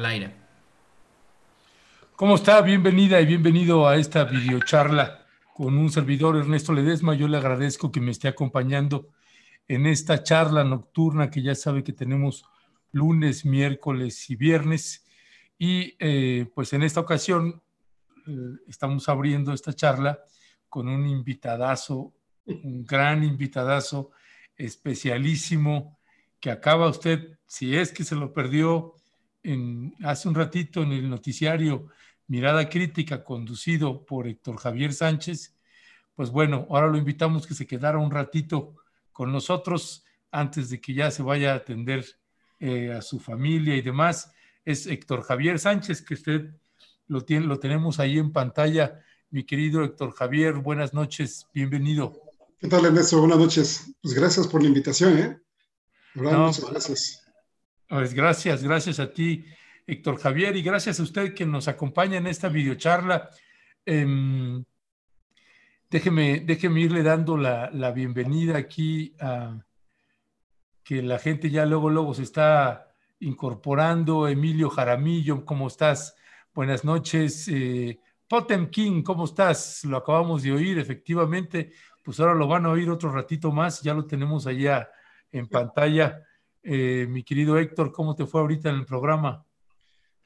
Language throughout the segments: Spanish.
al aire. ¿Cómo está? Bienvenida y bienvenido a esta videocharla con un servidor, Ernesto Ledesma. Yo le agradezco que me esté acompañando en esta charla nocturna que ya sabe que tenemos lunes, miércoles y viernes. Y eh, pues en esta ocasión eh, estamos abriendo esta charla con un invitadazo, un gran invitadazo, especialísimo, que acaba usted, si es que se lo perdió, hace un ratito en el noticiario Mirada Crítica, conducido por Héctor Javier Sánchez, pues bueno, ahora lo invitamos que se quedara un ratito con nosotros antes de que ya se vaya a atender eh, a su familia y demás. Es Héctor Javier Sánchez, que usted lo, tiene, lo tenemos ahí en pantalla. Mi querido Héctor Javier, buenas noches, bienvenido. ¿Qué tal, Ernesto? Buenas noches. Pues gracias por la invitación, ¿eh? muchas pues, gracias. Pues gracias, gracias a ti, Héctor Javier, y gracias a usted que nos acompaña en esta videocharla. Em, déjeme, déjeme irle dando la, bienvenida aquí que la gente ya luego, luego se está incorporando. Emilio Jaramillo, ¿cómo estás? Buenas noches. Potem eh, King, ¿cómo estás? Lo acabamos de oír, efectivamente. Pues ahora lo van a oír otro ratito más, ya lo tenemos allá en pantalla. Eh, mi querido Héctor, ¿cómo te fue ahorita en el programa?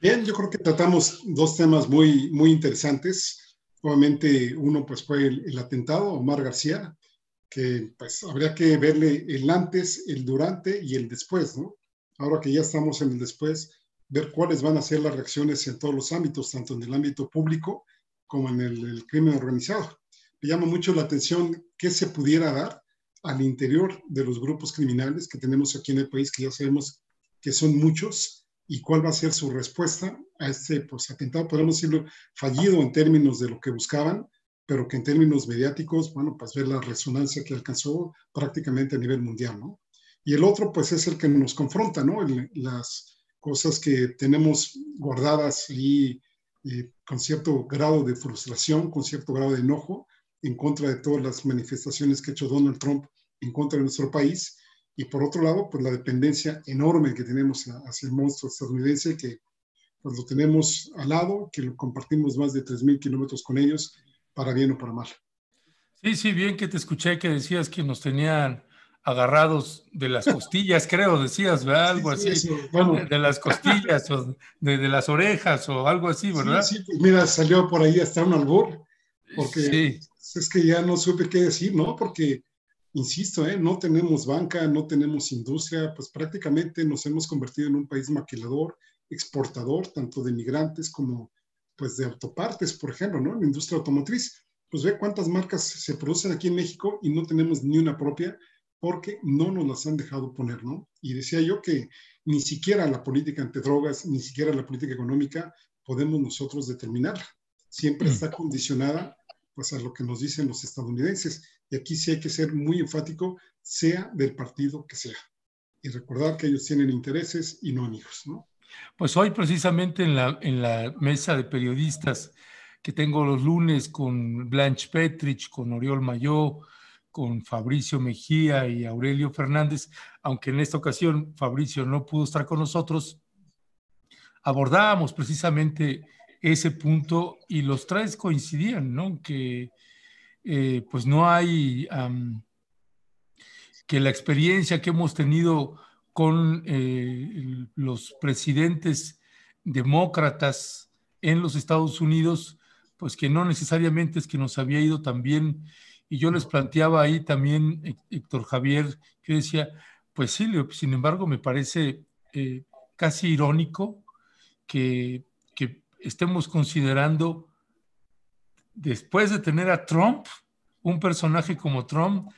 Bien, yo creo que tratamos dos temas muy, muy interesantes. Obviamente uno pues fue el, atentado, Omar García, que pues habría que verle el antes, el durante y el después, Ahora que ya estamos en el después, ver cuáles van a ser las reacciones en todos los ámbitos, tanto en el ámbito público como en el, el crimen organizado. Me llama mucho la atención qué se pudiera dar al interior de los grupos criminales que tenemos aquí en el país, que ya sabemos que son muchos, y cuál va a ser su respuesta a este pues, atentado, podemos decirlo, fallido en términos de lo que buscaban, pero que en términos mediáticos, bueno, pues ver la resonancia que alcanzó prácticamente a nivel mundial, ¿no? Y el otro, pues es el que nos confronta, ¿no? las cosas que tenemos guardadas y, y con cierto grado de frustración, con cierto grado de enojo, en contra de todas las manifestaciones que ha hecho Donald Trump en contra de nuestro país. Y por otro lado, pues la dependencia enorme que tenemos hacia el monstruo estadounidense, que pues lo tenemos al lado, que lo compartimos más de 3.000 kilómetros con ellos, para bien o para mal. Sí, sí, bien que te escuché que decías que nos tenían agarrados de las costillas, creo, decías, Algo así, de, las costillas o de, de, las orejas o algo así, ¿verdad? Sí, sí pues, mira, salió por ahí hasta un albor, porque es que ya no supe qué decir, ¿no? Porque insisto, ¿eh? no tenemos banca, no tenemos industria, pues prácticamente nos hemos convertido en un país maquilador, exportador, tanto de migrantes como pues de autopartes, por ejemplo, ¿no? La industria automotriz, pues ve cuántas marcas se producen aquí en México y no tenemos ni una propia porque no nos las han dejado poner, ¿no? Y decía yo que ni siquiera la política antidrogas, ni siquiera la política económica podemos nosotros determinarla. Siempre mm. está condicionada pues a lo que nos dicen los estadounidenses y aquí sí hay que ser muy enfático, sea del partido que sea. Y recordar que ellos tienen intereses y no amigos, ¿no? Pues hoy precisamente en la, en la mesa de periodistas que tengo los lunes con Blanche Petrich, con Oriol Mayó, con Fabricio Mejía y Aurelio Fernández, aunque en esta ocasión Fabricio no pudo estar con nosotros, abordábamos precisamente ese punto y los tres coincidían, ¿no? Que eh, pues no hay que la experiencia que hemos tenido con eh, los presidentes demócratas en los Estados Unidos, pues que no necesariamente es que nos había ido tan bien. Y yo les planteaba ahí también, eh, Héctor Javier, que decía, pues sí, sin embargo, me parece casi irónico que, que estemos considerando, después de tener a Trump, un personaje como Trump,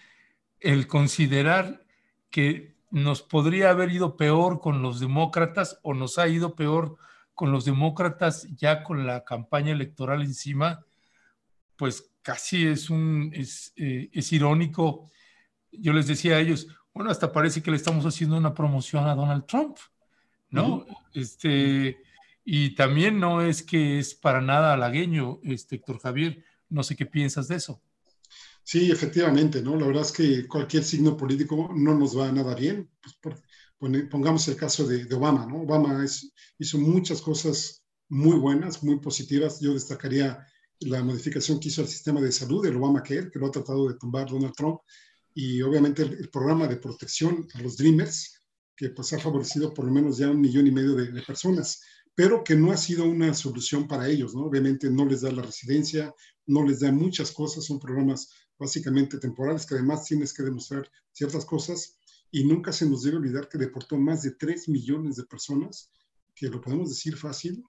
el considerar que nos podría haber ido peor con los demócratas o nos ha ido peor con los demócratas ya con la campaña electoral encima, pues casi es un es, eh, irónico. Yo les decía a ellos, bueno, hasta parece que le estamos haciendo una promoción a Donald Trump, ¿no? Este y también no es que es para nada halagueño, este Héctor Javier, no sé qué piensas de eso. Sí, efectivamente, ¿no? La verdad es que cualquier signo político no nos va nada bien. Pues, pongamos el caso de, Obama, ¿no? Obama hizo muchas cosas muy buenas, muy positivas. Yo destacaría la modificación que hizo al sistema de salud, del Obama que lo ha tratado de tumbar Donald Trump, y obviamente el, programa de protección a los Dreamers, que pues ha favorecido por lo menos ya un millón y medio de, de, personas, pero que no ha sido una solución para ellos, ¿no? Obviamente no les da la residencia, no les da muchas cosas, son programas básicamente temporales, que además tienes que demostrar ciertas cosas, y nunca se nos debe olvidar que deportó más de 3 millones de personas, que lo podemos decir fácil,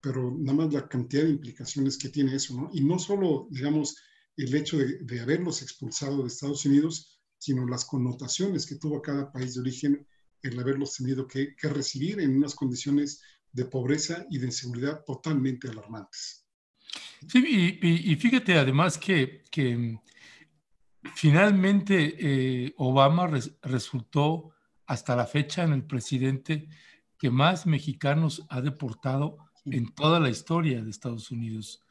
pero nada más la cantidad de implicaciones que tiene eso, ¿no? Y no solo, digamos, el hecho de, haberlos expulsado de Estados Unidos, sino las connotaciones que tuvo cada país de origen el haberlos tenido que, recibir en unas condiciones de pobreza y de inseguridad totalmente alarmantes. Sí, y, fíjate además que Finalmente, eh, Obama resultó hasta la fecha en el presidente que más mexicanos ha deportado en toda la historia de Estados Unidos.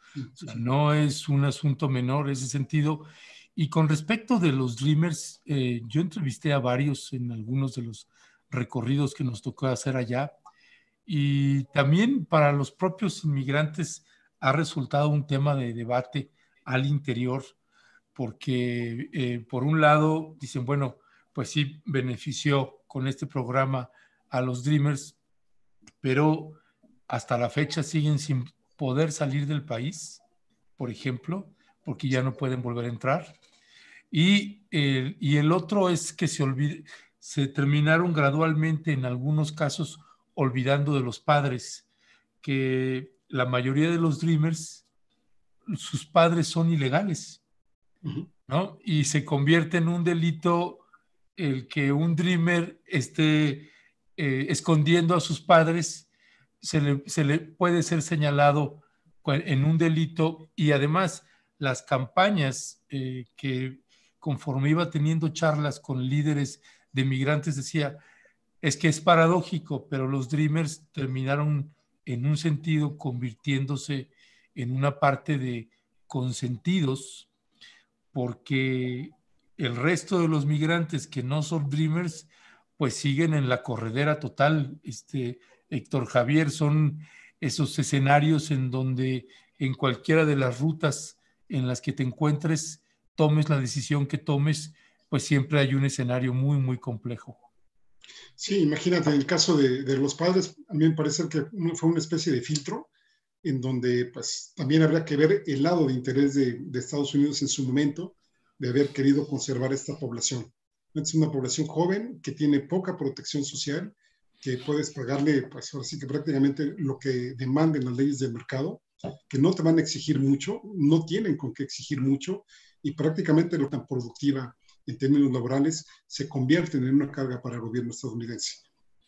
no es un asunto menor ese sentido. Y con respecto de los Dreamers, eh, yo entrevisté a varios en algunos de los recorridos que nos tocó hacer allá. Y también para los propios inmigrantes ha resultado un tema de debate al interior porque eh, por un lado dicen, bueno, pues sí benefició con este programa a los Dreamers, pero hasta la fecha siguen sin poder salir del país, por ejemplo, porque ya no pueden volver a entrar. Y, eh, el otro es que se, se terminaron gradualmente en algunos casos olvidando de los padres, que la mayoría de los Dreamers, sus padres son ilegales ¿no? Y se convierte en un delito el que un dreamer esté eh, escondiendo a sus padres, se le, puede ser señalado en un delito y además las campañas eh, que conforme iba teniendo charlas con líderes de migrantes decía, es que es paradójico, pero los Dreamers terminaron en un sentido convirtiéndose en una parte de consentidos porque el resto de los migrantes que no son Dreamers, pues siguen en la corredera total. Este, Héctor Javier, son esos escenarios en donde en cualquiera de las rutas en las que te encuentres, tomes la decisión que tomes, pues siempre hay un escenario muy, muy complejo. Sí, imagínate, en el caso de, de los padres, a mí me parece que fue una especie de filtro en donde pues, también habría que ver el lado de interés de, Estados Unidos en su momento de haber querido conservar esta población. Es una población joven que tiene poca protección social, que puedes pagarle, pues así que prácticamente lo que demanden las leyes del mercado, que no te van a exigir mucho, no tienen con qué exigir mucho, y prácticamente lo tan productiva en términos laborales se convierte en una carga para el gobierno estadounidense.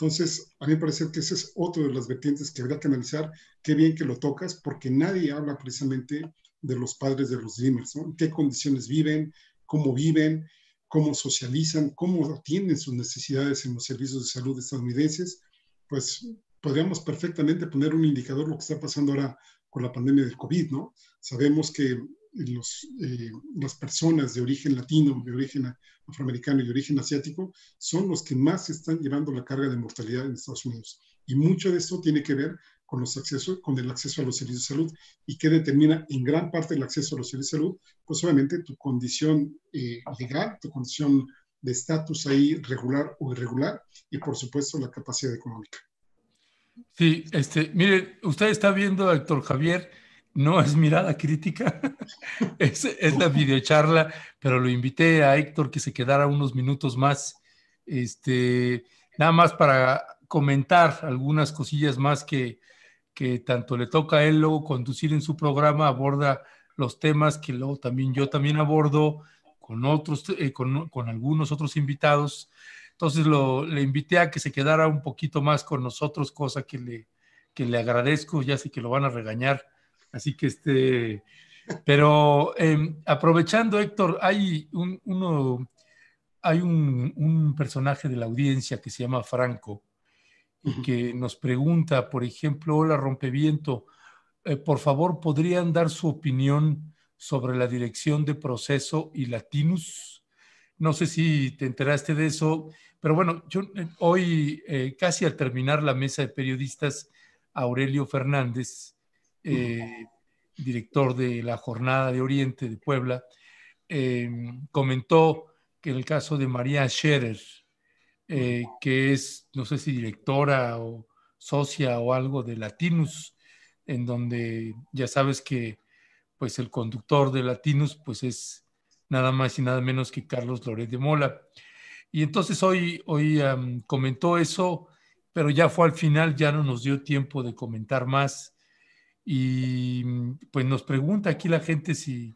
Entonces, a mí me parece que ese es otro de las vertientes que habría que analizar. Qué bien que lo tocas, porque nadie habla precisamente de los padres de los dreamers, ¿no? qué condiciones viven, cómo viven, cómo socializan, cómo atienden sus necesidades en los servicios de salud estadounidenses. Pues podríamos perfectamente poner un indicador lo que está pasando ahora con la pandemia del COVID, ¿no? Sabemos que los, eh, las personas de origen latino, de origen afroamericano y de origen asiático son los que más están llevando la carga de mortalidad en Estados Unidos. Y mucho de esto tiene que ver con, los accesos, con el acceso a los servicios de salud y que determina en gran parte el acceso a los servicios de salud, pues obviamente tu condición eh, legal, tu condición de estatus ahí regular o irregular y por supuesto la capacidad económica. Sí, este, mire, usted está viendo, doctor Javier, no es mirada crítica, es, la videocharla, pero lo invité a Héctor que se quedara unos minutos más, este, nada más para comentar algunas cosillas más que, tanto le toca a él luego conducir en su programa, aborda los temas que luego también yo también abordo con otros, eh, con, algunos otros invitados. Entonces lo, le invité a que se quedara un poquito más con nosotros, cosa que le, que le agradezco, ya sé que lo van a regañar Así que este, pero em, aprovechando, Héctor, hay un, uno, hay un, personaje de la audiencia que se llama Franco y que nos pregunta, por ejemplo, hola rompeviento, eh, por favor, ¿podrían dar su opinión sobre la dirección de proceso y Latinus? No sé si te enteraste de eso, pero bueno, yo eh, hoy, eh, casi al terminar la mesa de periodistas, Aurelio Fernández, eh, director de la Jornada de Oriente de Puebla, eh, comentó que en el caso de María Scherer, eh, que es, no sé si directora o socia o algo de Latinus, en donde ya sabes que pues el conductor de Latinus pues es nada más y nada menos que Carlos Loret de Mola. Y entonces hoy, hoy comentó eso, pero ya fue al final, ya no nos dio tiempo de comentar más y mm, pues nos pregunta aquí la gente si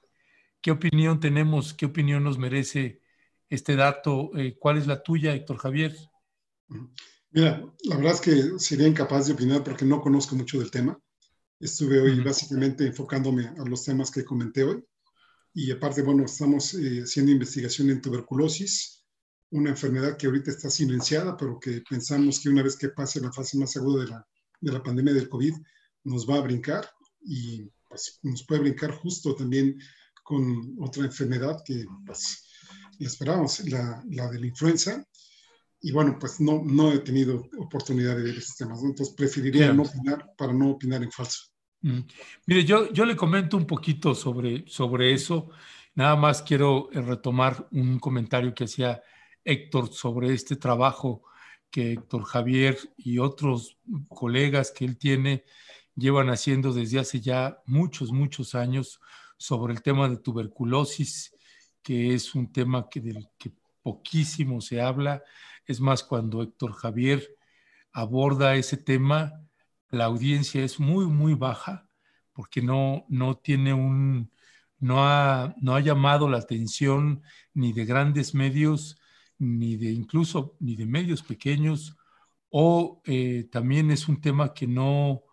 qué opinión tenemos, qué opinión nos merece este dato. Eh, ¿Cuál es la tuya, Héctor Javier? Mira, la verdad es que sería incapaz de opinar porque no conozco mucho del tema. Estuve hoy básicamente enfocándome a los temas que comenté hoy. Y aparte, bueno, estamos eh, haciendo investigación en tuberculosis, una enfermedad que ahorita está silenciada, pero que pensamos que una vez que pase la fase más aguda de la, de la pandemia del COVID, nos va a brincar y pues, nos puede brincar justo también con otra enfermedad que pues, esperamos, la, la, de la influenza. Y bueno, pues no, no he tenido oportunidad de ver esos temas, entonces preferiría no opinar para no opinar en falso. Mm. Mire, yo, yo le comento un poquito sobre, sobre eso. Nada más quiero eh, retomar un comentario que hacía Héctor sobre este trabajo que Héctor Javier y otros colegas que él tiene llevan haciendo desde hace ya muchos, muchos años sobre el tema de tuberculosis, que es un tema que, del que poquísimo se habla. Es más, cuando Héctor Javier aborda ese tema, la audiencia es muy, muy baja porque no, no tiene un, no ha, no ha llamado la atención ni de grandes medios, ni de incluso, ni de medios pequeños, o eh, también es un tema que no,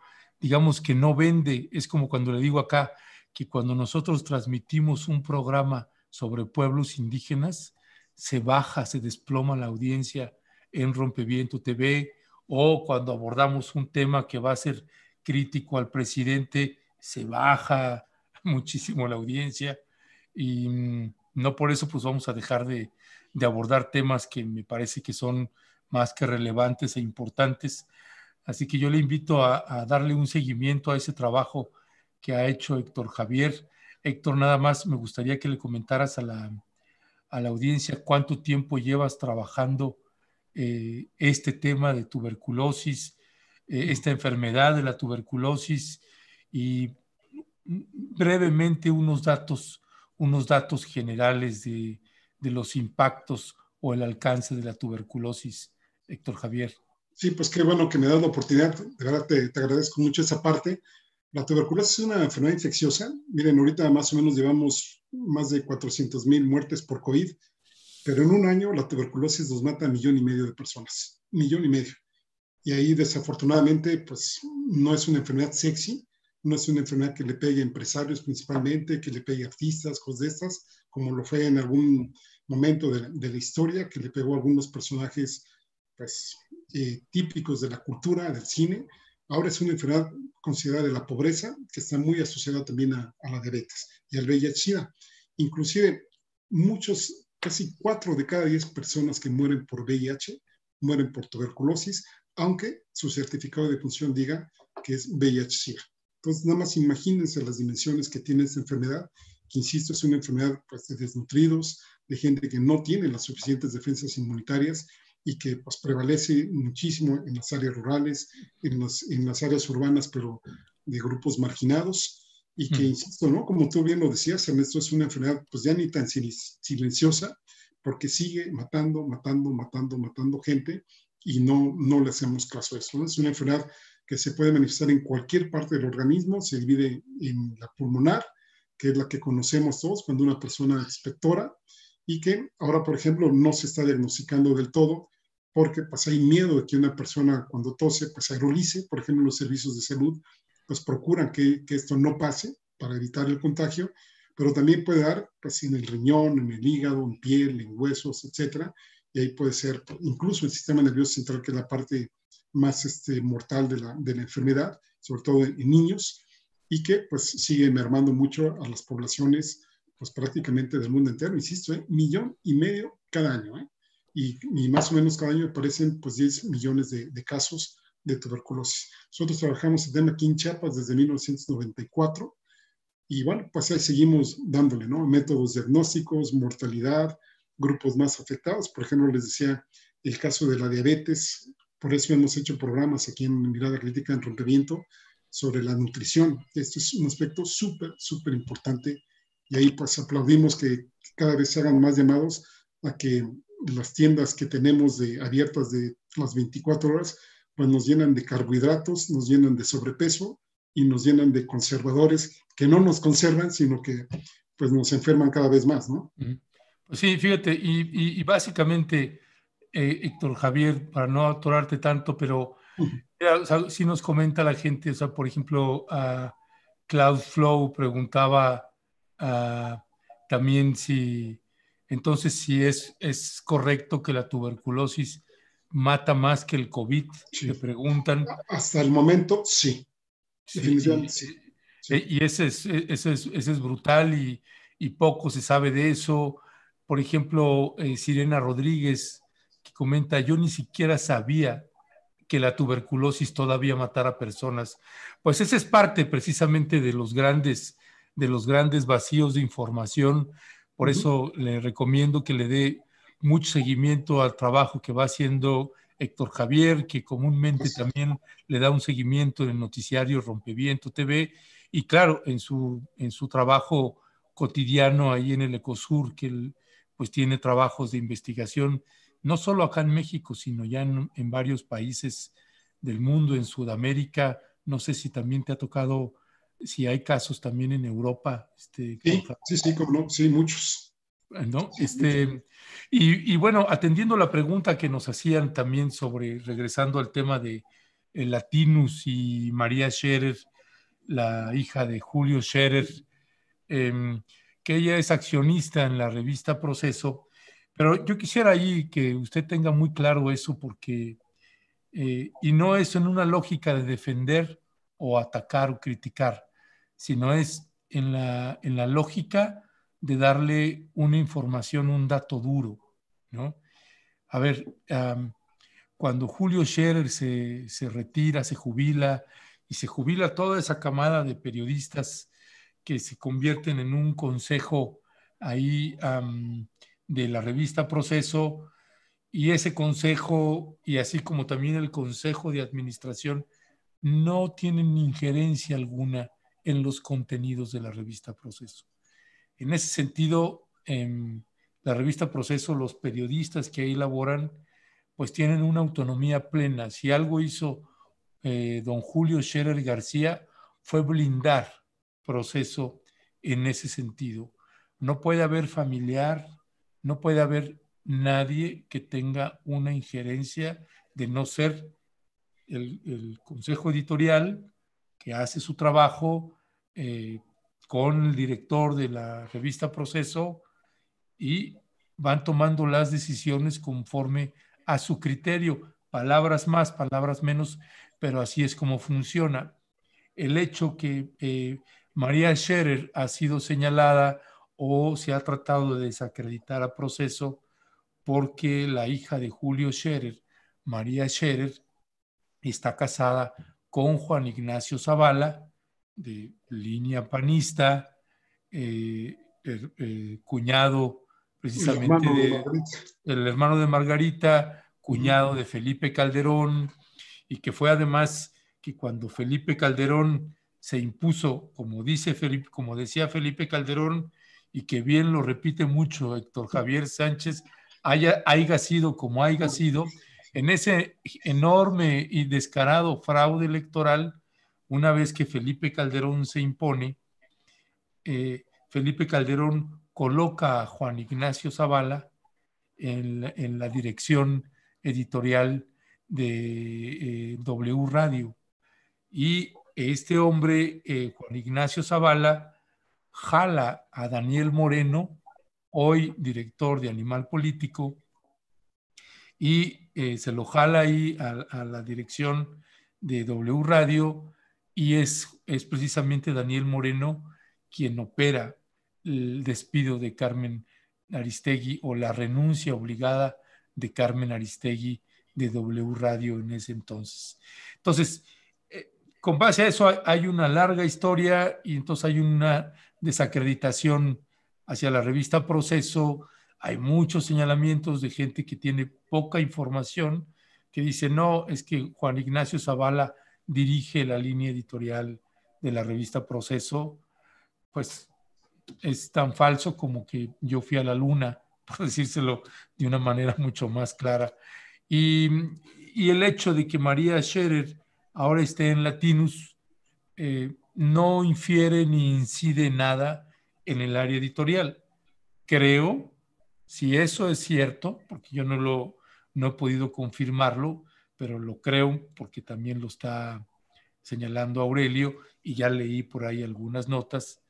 digamos que no vende. Es como cuando le digo acá que cuando nosotros transmitimos un programa sobre pueblos indígenas, se baja, se desploma la audiencia en Rompeviento TV o cuando abordamos un tema que va a ser crítico al presidente, se baja muchísimo la audiencia y mm, no por eso pues vamos a dejar de, de abordar temas que me parece que son más que relevantes e importantes Así que yo le invito a, darle un seguimiento a ese trabajo que ha hecho Héctor Javier. Héctor, nada más me gustaría que le comentaras a la, audiencia cuánto tiempo llevas trabajando eh, este tema de tuberculosis, eh, esta enfermedad de la tuberculosis y brevemente unos datos, unos datos generales de, de los impactos o el alcance de la tuberculosis, Héctor Javier. Sí, pues qué bueno que me da la oportunidad. De verdad, te, agradezco mucho esa parte. La tuberculosis es una enfermedad infecciosa. Miren, ahorita más o menos llevamos más de 400 mil muertes por COVID, pero en un año la tuberculosis nos mata a millón y medio de personas. Millón y medio. Y ahí desafortunadamente, pues no es una enfermedad sexy, no es una enfermedad que le pegue a empresarios principalmente, que le pegue a artistas, cosas de estas, como lo fue en algún momento de, de la historia, que le pegó a algunos personajes, pues eh, típicos de la cultura, del cine. Ahora es una enfermedad considerada de la pobreza, que está muy asociada también a, a la diabetes y al VIH-Sida. Inclusive, muchos, casi cuatro de cada diez personas que mueren por VIH mueren por tuberculosis, aunque su certificado de función diga que es VIH-Sida. Entonces, nada más imagínense las dimensiones que tiene esta enfermedad, que insisto, es una enfermedad pues, de desnutridos, de gente que no tiene las suficientes defensas inmunitarias, y que pues, prevalece muchísimo en las áreas rurales, en las, en las áreas urbanas, pero de grupos marginados, y que, mm. insisto, ¿no? como tú bien lo decías, Ernesto, es una enfermedad pues ya ni tan silenciosa, porque sigue matando, matando, matando, matando gente, y no, no le hacemos caso a eso. Es una enfermedad que se puede manifestar en cualquier parte del organismo, se divide en la pulmonar, que es la que conocemos todos cuando una persona expectora, y que ahora, por ejemplo, no se está diagnosticando del todo porque pasa pues, hay miedo de que una persona cuando tose pues aerolice, por ejemplo, los servicios de salud pues procuran que, esto no pase para evitar el contagio, pero también puede dar pues en el riñón, en el hígado, en piel, en huesos, etcétera, y ahí puede ser incluso el sistema nervioso central, que es la parte más este, mortal de la, enfermedad, sobre todo en, en niños, y que pues sigue mermando mucho a las poblaciones pues prácticamente del mundo entero, insisto, en ¿eh? millón y medio cada año. ¿eh? Y, más o menos cada año aparecen pues 10 millones de, casos de tuberculosis. Nosotros trabajamos el tema aquí en Chiapas desde 1994 y bueno, pues ahí seguimos dándole, ¿no? Métodos diagnósticos, mortalidad, grupos más afectados. Por ejemplo, les decía el caso de la diabetes, por eso hemos hecho programas aquí en Mirada Crítica en Rompimiento sobre la nutrición. Esto es un aspecto súper, súper importante y ahí pues aplaudimos que, cada vez se hagan más llamados a que las tiendas que tenemos de, abiertas de las 24 horas, pues nos llenan de carbohidratos, nos llenan de sobrepeso y nos llenan de conservadores que no nos conservan, sino que pues nos enferman cada vez más, ¿no? Pues sí, fíjate, y, básicamente, eh, Héctor Javier, para no atorarte tanto, pero si nos comenta la gente, o sea, por ejemplo, a Cloud Flow preguntaba Ah, también si, entonces si es, es correcto que la tuberculosis mata más que el COVID, preguntan. Hasta el momento, sí. Y eh, e, ese es, ese es, es brutal y, poco se sabe de eso. Por ejemplo, eh, Sirena Rodríguez, que comenta, yo ni siquiera sabía que la tuberculosis todavía matara personas. Pues esa es parte precisamente de los grandes de los grandes vacíos de información. Por eso le recomiendo que le dé mucho seguimiento al trabajo que va haciendo Héctor Javier, que comúnmente también le da un seguimiento en el noticiario Rompeviento TV, y claro, en su, en su trabajo cotidiano ahí en el Ecosur, que él pues tiene trabajos de investigación, no solo acá en México, sino ya en varios países del mundo, en Sudamérica. No sé si también te ha tocado si hay casos también en Europa. Este, sí, sí, sí, muchos. Ah, ¿No? Este, y, bueno, atendiendo la pregunta que nos hacían también sobre, regresando al tema de eh, Latinus y María Scherer, la hija de Julio Scherer, em, que ella es accionista en la revista Proceso, pero yo quisiera ahí que usted tenga muy claro eso porque, eh, y no es en una lógica de defender o atacar o criticar, sino es en la, lógica de darle una información, un dato duro, A ver, cuando Julio Scherer se, retira, se jubila, y se jubila toda esa camada de periodistas que se convierten en un consejo ahí de la revista Proceso, y ese consejo, y así como también el consejo de administración, no tienen injerencia alguna en los contenidos de la revista Proceso. En ese sentido, en em, la revista Proceso, los periodistas que ahí laboran, pues tienen una autonomía plena. Si algo hizo eh, don Julio Scherer García, fue blindar proceso en ese sentido. No puede haber familiar, no puede haber nadie que tenga una injerencia de no ser el consejo editorial que hace su trabajo eh, con el director de la revista Proceso y van tomando las decisiones conforme a su criterio, palabras más, palabras menos, pero así es como funciona. El hecho que eh, María Scherer ha sido señalada o se ha tratado de desacreditar a proceso porque la hija de Julio Scherer, María Scherer, está casada con Juan Ignacio Zavala, de línea panista, eh, cuñado precisamente el hermano de Margarita, cuñado de Felipe Calderón, y que fue además que cuando Felipe Calderón se impuso, como, dice Felipe, como decía Felipe Calderón, y que bien lo repite mucho Héctor Javier Sánchez, haya sido como haya sido, en ese enorme y descarado fraude electoral, una vez que Felipe Calderón se impone, eh, Felipe Calderón coloca a Juan Ignacio Zavala en, la dirección editorial de eh, W Radio. Y este hombre, eh, Juan Ignacio Zavala, jala a Daniel Moreno, hoy director de Animal Político, y eh, se lo jala ahí a, la dirección de W Radio y es, precisamente Daniel Moreno quien opera el despido de Carmen Aristegui o la renuncia obligada de Carmen Aristegui de W Radio en ese entonces. Entonces, eh, con base a eso hay una larga historia y entonces hay una desacreditación hacia la revista Proceso, hay muchos señalamientos de gente que tiene poca información, que dice, no, es que Juan Ignacio Zavala dirige la línea editorial de la revista Proceso, pues es tan falso como que yo fui a la luna, por decírselo de una manera mucho más clara. Y, el hecho de que María Scherer ahora esté en Latinus eh, no infiere ni incide nada en el área editorial. Creo si eso es cierto, porque yo no lo no he podido confirmarlo, pero lo creo porque también lo está señalando Aurelio y ya leí por ahí algunas notas.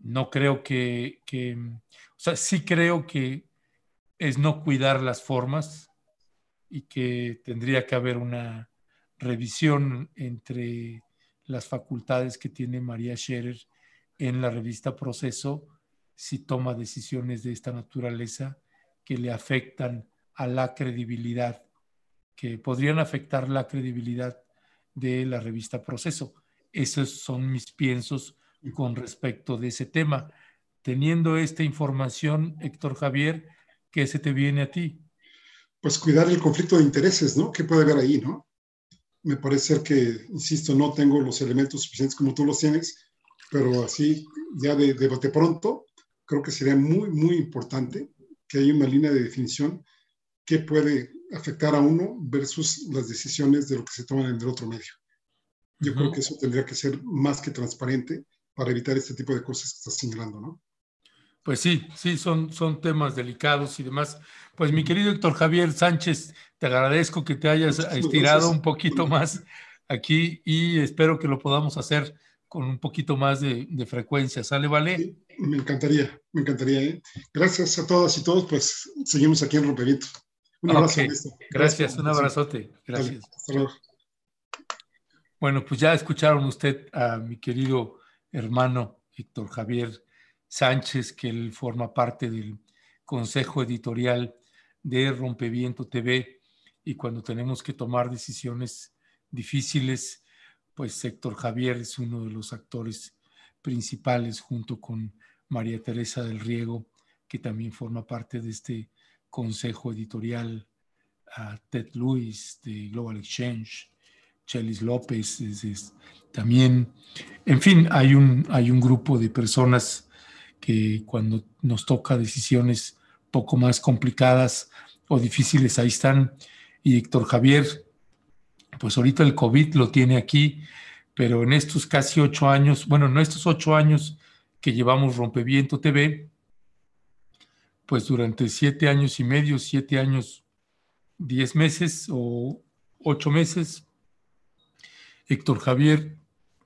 No creo que, que o sea, sí creo que es no cuidar las formas y que tendría que haber una revisión entre las facultades que tiene María Scherer en la revista Proceso si toma decisiones de esta naturaleza que le afectan a la credibilidad, que podrían afectar la credibilidad de la revista Proceso. Esos son mis piensos con respecto de ese tema. Teniendo esta información, Héctor Javier, ¿qué se te viene a ti? Pues cuidar el conflicto de intereses, ¿no? ¿Qué puede haber ahí, no? Me parece ser que, insisto, no tengo los elementos suficientes como tú los tienes, pero así, ya de, pronto, creo que sería muy, muy importante que haya una línea de definición que puede afectar a uno versus las decisiones de lo que se toman en el otro medio. Yo creo que eso tendría que ser más que transparente para evitar este tipo de cosas que estás señalando, ¿no? Pues sí, sí, son, son temas delicados y demás. Pues mi querido Héctor Javier Sánchez, te agradezco que te hayas estirado un poquito más aquí y espero que lo podamos hacer con un poquito más de, frecuencia. ¿Sale, vale? me encantaría, me encantaría. ¿eh? Gracias a todas y todos, pues seguimos aquí en Rompeviento. Un ah, abrazo. Gracias, un abrazote. Gracias. hasta Bueno, pues ya escucharon usted a mi querido hermano Héctor Javier Sánchez, que él forma parte del consejo editorial de Rompeviento TV y cuando tenemos que tomar decisiones difíciles, pues Héctor Javier es uno de los actores principales junto con María Teresa del Riego, que también forma parte de este consejo editorial, a Ted Lewis de Global Exchange, Chelis López también. En fin, hay un, hay un grupo de personas que cuando nos toca decisiones poco más complicadas o difíciles, ahí están. Y Héctor Javier, pues ahorita el COVID lo tiene aquí, pero en estos casi ocho años, bueno, en estos ocho años que llevamos Rompeviento TV, pues durante siete años y medio, siete años, diez meses o ocho meses, Héctor Javier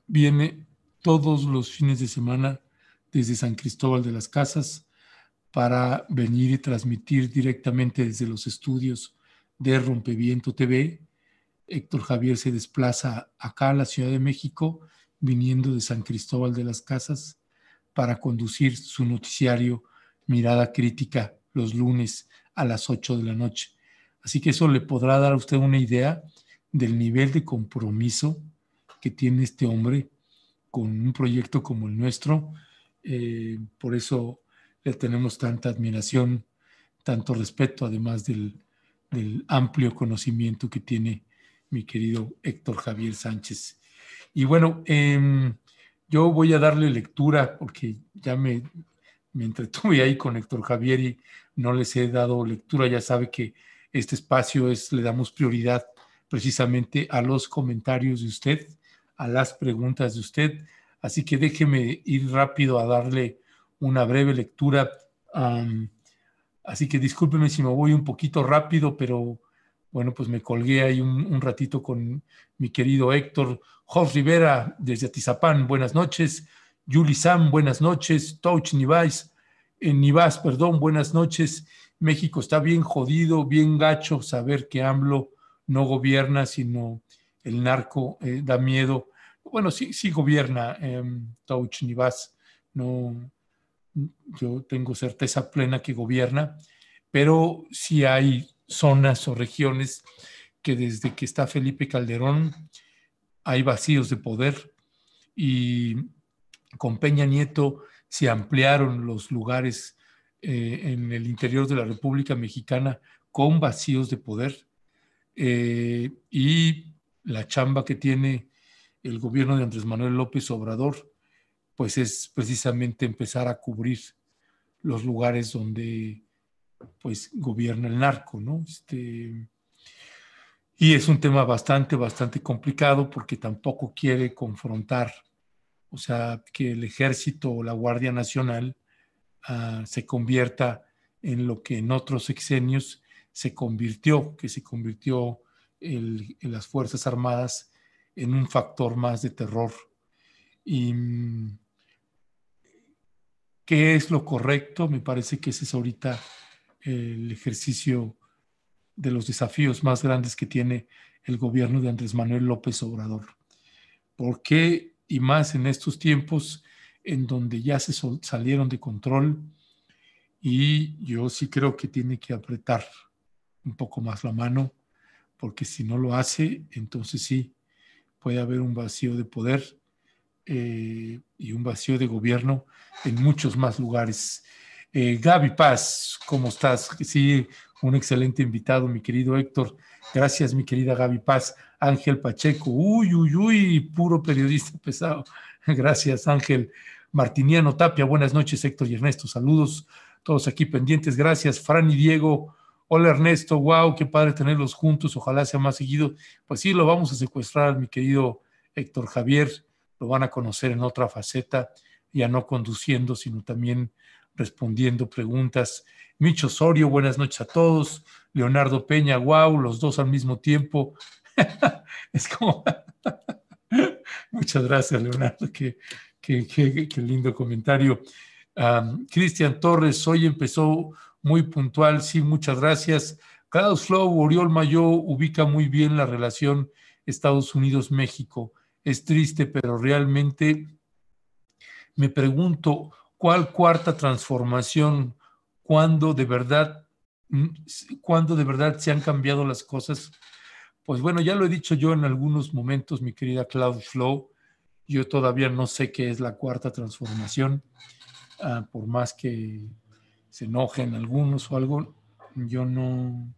viene todos los fines de semana desde San Cristóbal de las Casas para venir y transmitir directamente desde los estudios de Rompeviento TV Héctor Javier se desplaza acá a la Ciudad de México, viniendo de San Cristóbal de las Casas, para conducir su noticiario Mirada Crítica los lunes a las 8 de la noche. Así que eso le podrá dar a usted una idea del nivel de compromiso que tiene este hombre con un proyecto como el nuestro. Eh, por eso le tenemos tanta admiración, tanto respeto, además del amplio conocimiento que tiene mi querido Héctor Javier Sánchez. Y bueno, em, yo voy a darle lectura porque ya me, me entretuve ahí con Héctor Javier y no les he dado lectura. Ya sabe que este espacio es, le damos prioridad precisamente a los comentarios de usted, a las preguntas de usted. Así que déjeme ir rápido a darle una breve lectura. así que discúlpeme si me voy un poquito rápido, pero bueno, pues me colgué ahí un, ratito con mi querido Héctor Jorge Rivera desde Atizapán, buenas noches. Yuli Sam, buenas noches. Touch Nivas, en eh, Nivas, perdón, buenas noches. México está bien jodido, bien gacho saber que AMLO no gobierna, sino el narco eh, da miedo. Bueno, sí, sí gobierna eh, Touch Nivas, no, yo tengo certeza plena que gobierna, pero sí hay zonas o regiones que desde que está Felipe Calderón hay vacíos de poder y con Peña Nieto se ampliaron los lugares eh, en el interior de la República Mexicana con vacíos de poder eh, y la chamba que tiene el gobierno de Andrés Manuel López Obrador, pues es precisamente empezar a cubrir los lugares donde pues gobierna el narco, ¿no? Este, y es un tema bastante, bastante complicado porque tampoco quiere confrontar, o sea, que el ejército o la Guardia Nacional ah, se convierta en lo que en otros sexenios se convirtió, que se convirtió en las Fuerzas Armadas en un factor más de terror. Y, mm, ¿Qué es lo correcto? Me parece que ese es ahorita el ejercicio de los desafíos más grandes que tiene el gobierno de Andrés Manuel López Obrador. ¿Por qué? Y más en estos tiempos en donde ya se salieron de control y yo sí creo que tiene que apretar un poco más la mano, porque si no lo hace, entonces sí, puede haber un vacío de poder eh, y un vacío de gobierno en muchos más lugares. Eh, Gaby Paz, ¿cómo estás? Sí, un excelente invitado, mi querido Héctor. Gracias, mi querida Gaby Paz. Ángel Pacheco, uy, uy, uy, puro periodista pesado. Gracias, Ángel. Martiniano Tapia, buenas noches, Héctor y Ernesto. Saludos, todos aquí pendientes. Gracias, Fran y Diego. Hola Ernesto, wow, qué padre tenerlos juntos, ojalá sea más seguido. Pues sí, lo vamos a secuestrar, mi querido Héctor Javier, lo van a conocer en otra faceta, ya no conduciendo, sino también respondiendo preguntas. Micho Osorio, buenas noches a todos. Leonardo Peña, wow, los dos al mismo tiempo. es como... Muchas gracias, Leonardo, qué, lindo comentario. Cristian Torres, hoy empezó muy puntual, sí, muchas gracias. Klaus Flow, Oriol Mayo ubica muy bien la relación Estados Unidos-México. Es triste, pero realmente me pregunto, ¿Cuál cuarta transformación? ¿Cuándo de verdad, mm, cuando de verdad se han cambiado las cosas? Pues bueno, ya lo he dicho yo en algunos momentos, mi querida Cloud Flow, yo todavía no sé qué es la cuarta transformación, ah, por más que se enojen algunos o algo, yo no,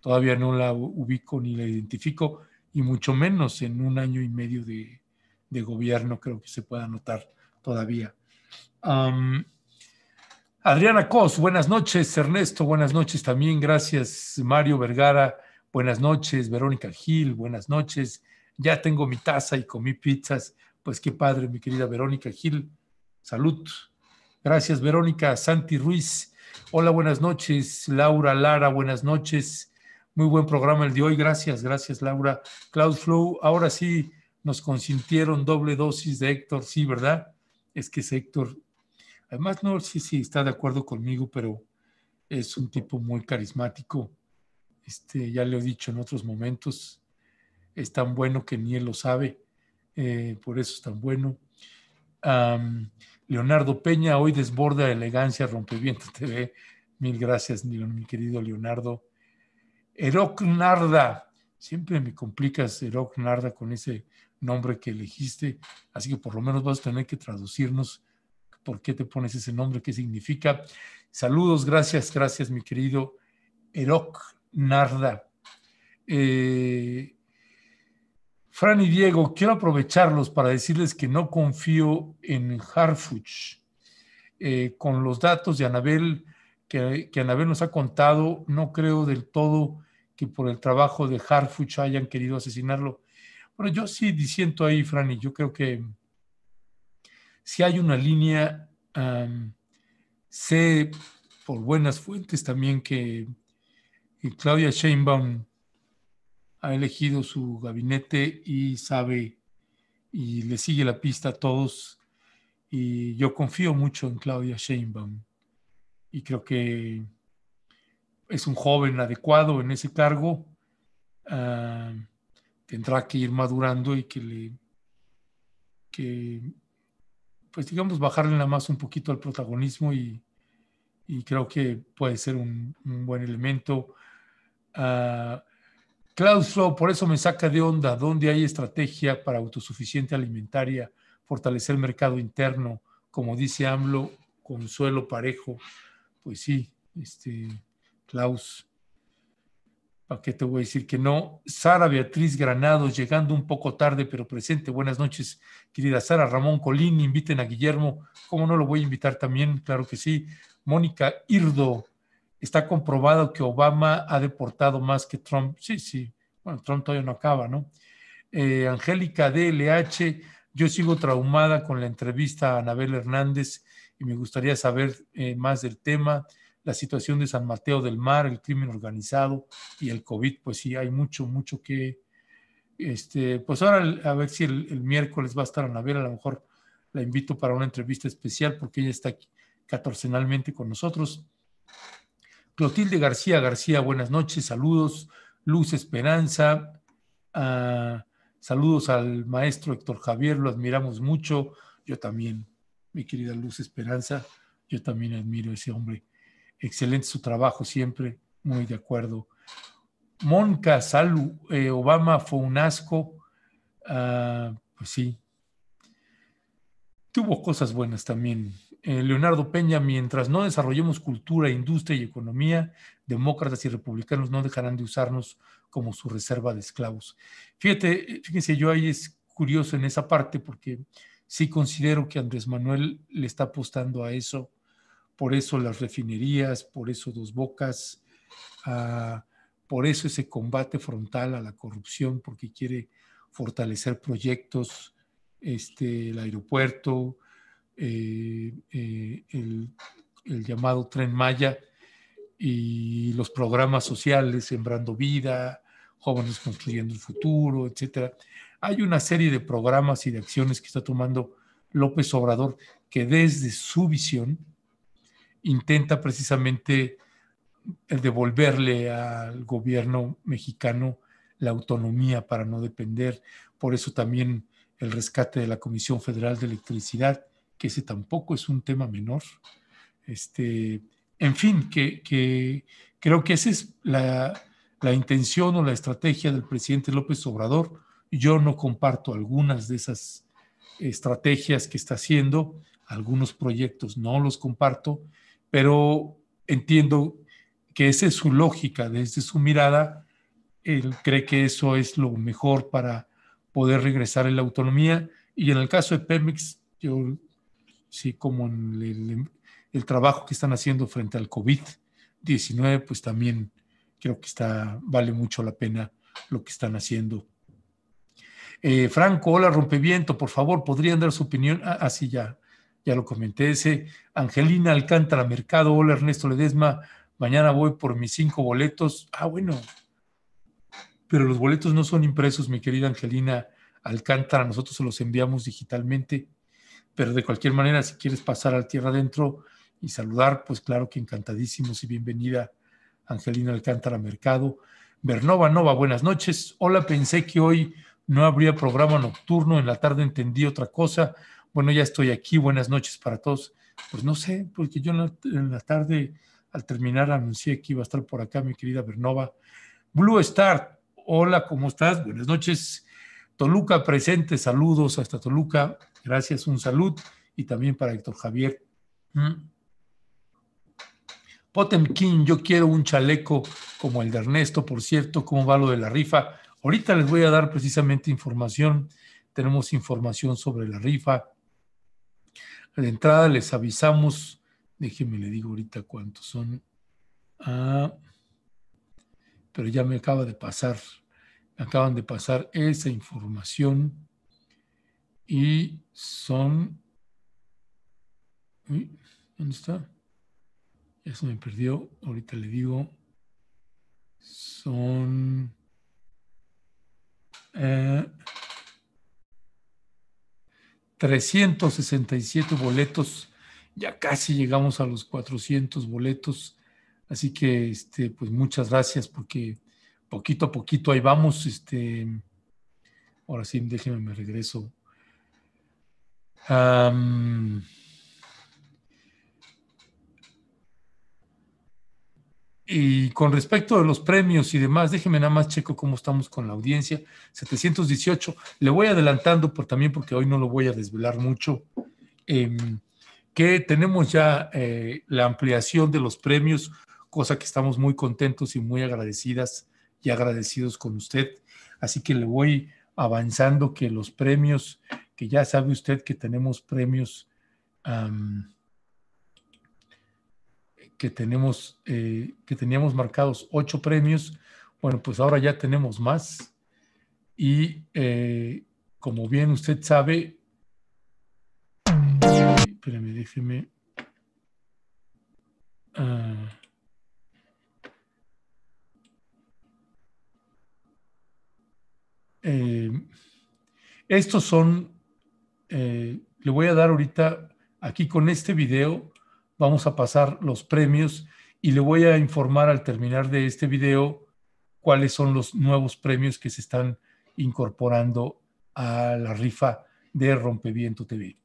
todavía no la ubico ni la identifico, y mucho menos en un año y medio de, de gobierno creo que se pueda notar todavía. Adriana Cos, buenas noches. Ernesto, buenas noches también. Gracias. Mario Vergara, buenas noches. Verónica Gil, buenas noches. Ya tengo mi taza y comí pizzas. Pues qué padre, mi querida Verónica Gil. Salud. Gracias, Verónica. Santi Ruiz, hola, buenas noches. Laura Lara, buenas noches. Muy buen programa el de hoy. Gracias, gracias, Laura. Cloudflow, Flow, ahora sí nos consintieron doble dosis de Héctor, sí, ¿verdad? es que es Héctor, además no sé sí, si sí, está de acuerdo conmigo, pero es un tipo muy carismático. Este, ya le he dicho en otros momentos, es tan bueno que ni él lo sabe, eh, por eso es tan bueno. Leonardo Peña, hoy desborda elegancia, rompeviento TV. Mil gracias, mi querido Leonardo. Eroc Narda, siempre me complicas Eroc Narda con ese nombre que elegiste, así que por lo menos vas a tener que traducirnos por qué te pones ese nombre, qué significa. Saludos, gracias, gracias, mi querido Eroc Narda. Eh, Fran y Diego, quiero aprovecharlos para decirles que no confío en Harfuch. Eh, con los datos de Anabel, que, que, Anabel nos ha contado, no creo del todo que por el trabajo de Harfuch hayan querido asesinarlo. Bueno, yo sí disiento ahí, Franny, yo creo que si hay una línea, sé por buenas fuentes también que, Claudia Sheinbaum ha elegido su gabinete y sabe y le sigue la pista a todos. Y yo confío mucho en Claudia Sheinbaum y creo que es un joven adecuado en ese cargo. Ah, tendrá que ir madurando y que le, que, pues digamos, bajarle la más un poquito al protagonismo y, creo que puede ser un, buen elemento. Klaus ah, por eso me saca de onda, ¿dónde hay estrategia para autosuficiente alimentaria, fortalecer el mercado interno, como dice AMLO, consuelo parejo? Pues sí, este, Klaus, ¿Para qué te voy a decir que no? Sara Beatriz Granados, llegando un poco tarde, pero presente. Buenas noches, querida Sara. Ramón Colín, inviten a Guillermo. ¿Cómo no lo voy a invitar también? Claro que sí. Mónica Irdo, está comprobado que Obama ha deportado más que Trump. Sí, sí. Bueno, Trump todavía no acaba, ¿no? Eh, Angélica DLH, yo sigo traumada con la entrevista a Anabel Hernández y me gustaría saber eh, más del tema la situación de San Mateo del Mar, el crimen organizado y el COVID, pues sí, hay mucho, mucho que... Este, pues ahora a ver si el, miércoles va a estar Vera, a lo mejor la invito para una entrevista especial porque ella está aquí, catorcenalmente con nosotros. Clotilde García García, buenas noches, saludos. Luz Esperanza, ah, saludos al maestro Héctor Javier, lo admiramos mucho. Yo también, mi querida Luz Esperanza, yo también admiro a ese hombre. Excelente su trabajo siempre, muy de acuerdo. Monca, Salud, eh, Obama fue un asco. Ah, pues sí. Tuvo cosas buenas también. Eh, Leonardo Peña, mientras no desarrollemos cultura, industria y economía, demócratas y republicanos no dejarán de usarnos como su reserva de esclavos. Fíjate, fíjense, yo ahí es curioso en esa parte porque sí considero que Andrés Manuel le está apostando a eso por eso las refinerías, por eso Dos Bocas, ah, por eso ese combate frontal a la corrupción, porque quiere fortalecer proyectos, este, el aeropuerto, eh, eh, el, llamado tren Maya y los programas sociales, Sembrando Vida, Jóvenes Construyendo el Futuro, etcétera. Hay una serie de programas y de acciones que está tomando López Obrador que desde su visión, intenta precisamente devolverle al gobierno mexicano la autonomía para no depender. Por eso también el rescate de la Comisión Federal de Electricidad, que ese tampoco es un tema menor. Este, en fin, que, creo que esa es la, la intención o la estrategia del presidente López Obrador. Yo no comparto algunas de esas estrategias que está haciendo, algunos proyectos no los comparto, pero entiendo que esa es su lógica, desde su mirada, él cree que eso es lo mejor para poder regresar en la autonomía. Y en el caso de Pemex, yo sí, como en el, trabajo que están haciendo frente al COVID-19, pues también creo que está, vale mucho la pena lo que están haciendo. Eh, Franco, hola, rompeviento, por favor, ¿podrían dar su opinión? Así ah, ah, ya, ya lo comenté ese. Angelina Alcántara Mercado, hola Ernesto Ledesma, mañana voy por mis cinco boletos. Ah, bueno, pero los boletos no son impresos, mi querida Angelina Alcántara, nosotros se los enviamos digitalmente, pero de cualquier manera, si quieres pasar al tierra adentro y saludar, pues claro que encantadísimos y bienvenida Angelina Alcántara Mercado. Bernova Nova, buenas noches. Hola, pensé que hoy no habría programa nocturno, en la tarde entendí otra cosa, bueno, ya estoy aquí, buenas noches para todos. Pues no sé, porque yo en la, tarde, al terminar, anuncié que iba a estar por acá mi querida Bernova. Blue Star, hola, ¿cómo estás? Buenas noches. Toluca presente, saludos hasta Toluca. Gracias, un salud. Y también para Héctor Javier. Mm. Potemkin, yo quiero un chaleco como el de Ernesto, por cierto, cómo va lo de la rifa. Ahorita les voy a dar precisamente información. Tenemos información sobre la rifa de entrada les avisamos, déjenme le digo ahorita cuántos son. Ah, pero ya me acaba de pasar, me acaban de pasar esa información y son... ¿Dónde está? Ya se me perdió, ahorita le digo. Son... Eh, 367 boletos, ya casi llegamos a los 400 boletos, así que este, pues muchas gracias porque poquito a poquito ahí vamos, este, ahora sí, déjenme, me regreso. Y con respecto a los premios y demás, déjeme nada más checo cómo estamos con la audiencia. 718, le voy adelantando por, también porque hoy no lo voy a desvelar mucho, em, que tenemos ya eh, la ampliación de los premios, cosa que estamos muy contentos y muy agradecidas y agradecidos con usted. Así que le voy avanzando que los premios, que ya sabe usted que tenemos premios que, tenemos, eh, que teníamos marcados ocho premios, bueno, pues ahora ya tenemos más. Y eh, como bien usted sabe, Espéreme, déjeme. Ah, eh, estos son, le voy a dar ahorita aquí con este video vamos a pasar los premios y le voy a informar al terminar de este video cuáles son los nuevos premios que se están incorporando a la rifa de Rompeviento TV.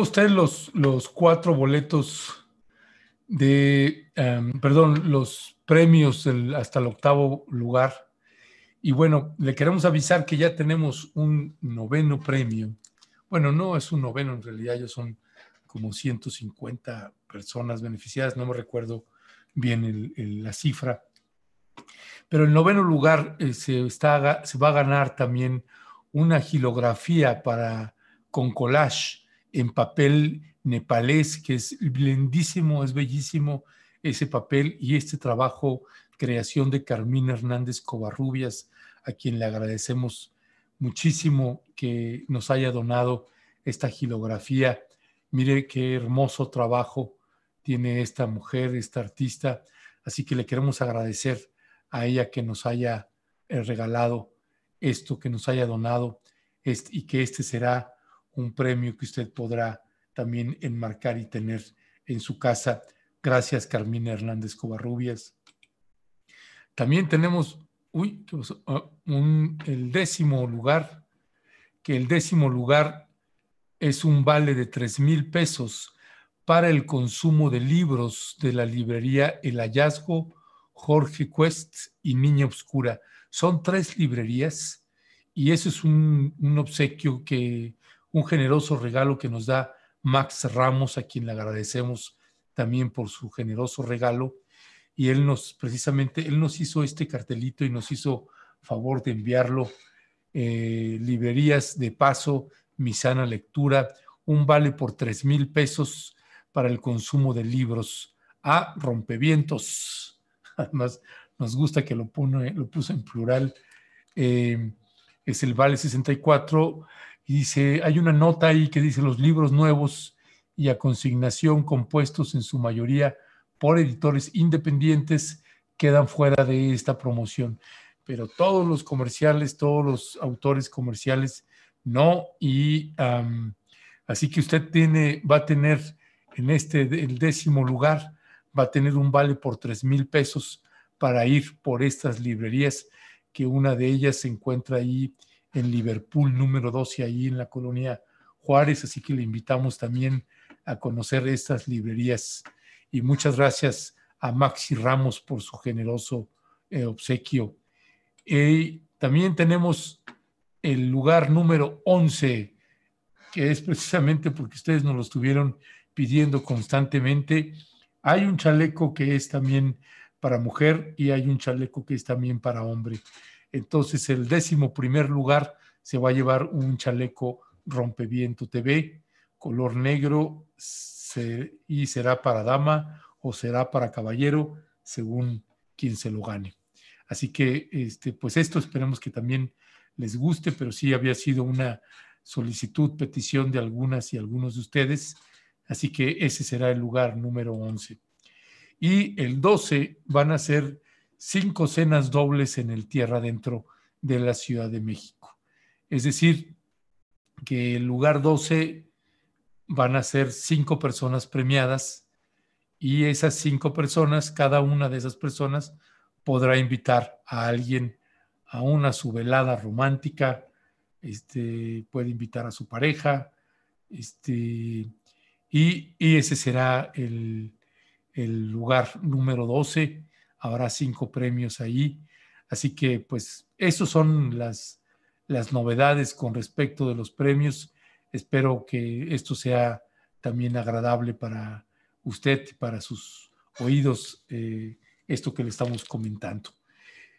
usted los, los cuatro boletos de, em, perdón, los premios hasta el octavo lugar. Y bueno, le queremos avisar que ya tenemos un noveno premio. Bueno, no es un noveno, en realidad ya son como 150 personas beneficiadas, no me recuerdo bien la cifra. Pero el noveno lugar eh, se, está, se va a ganar también una gilografía para, con collage en papel nepalés, que es lindísimo, es bellísimo ese papel y este trabajo, creación de Carmina Hernández Covarrubias, a quien le agradecemos muchísimo que nos haya donado esta gilografía. Mire qué hermoso trabajo tiene esta mujer, esta artista, así que le queremos agradecer a ella que nos haya eh, regalado esto, que nos haya donado y que este será un premio que usted podrá también enmarcar y tener en su casa. Gracias, Carmina Hernández Covarrubias. También tenemos, ah, el décimo lugar, que el décimo lugar es un vale de tres mil pesos para el consumo de libros de la librería El Hallazgo, Jorge Quest y Niña Obscura. Son tres librerías y eso es un obsequio que un generoso regalo que nos da Max Ramos, a quien le agradecemos también por su generoso regalo. Y él nos, precisamente, él nos hizo este cartelito y nos hizo favor de enviarlo. Eh, librerías de paso, Misana Lectura, un vale por tres mil pesos para el consumo de libros. A rompevientos. Además, nos gusta que lo, pone, lo puso en plural. Eh, es el vale 64 y dice, hay una nota ahí que dice los libros nuevos y a consignación compuestos en su mayoría por editores independientes quedan fuera de esta promoción. Pero todos los comerciales, todos los autores comerciales, no. Y así que usted tiene, va a tener en este, el décimo lugar, va a tener un vale por tres mil pesos para ir por estas librerías, que una de ellas se encuentra ahí en Liverpool número 12, ahí en la colonia Juárez, así que le invitamos también a conocer estas librerías. Y muchas gracias a Maxi Ramos por su generoso eh, obsequio. también tenemos el lugar número 11, que es precisamente porque ustedes nos lo estuvieron pidiendo constantemente. Hay un chaleco que es también para mujer y hay un chaleco que es también para hombre. Entonces el décimo primer lugar se va a llevar un chaleco rompeviento TV, color negro y será para dama o será para caballero, según quien se lo gane. Así que, este, pues esto esperemos que también les guste, pero sí había sido una solicitud, petición de algunas y algunos de ustedes. Así que ese será el lugar número 11. Y el 12 van a ser cinco cenas dobles en el tierra dentro de la Ciudad de México. Es decir, que el lugar 12 van a ser cinco personas premiadas y esas cinco personas, cada una de esas personas podrá invitar a alguien a una su velada romántica, este, puede invitar a su pareja, este, y, ese será el, el lugar número 12 habrá cinco premios ahí. Así que, pues, esas son las, las novedades con respecto de los premios. Espero que esto sea también agradable para usted, para sus oídos, eh, esto que le estamos comentando.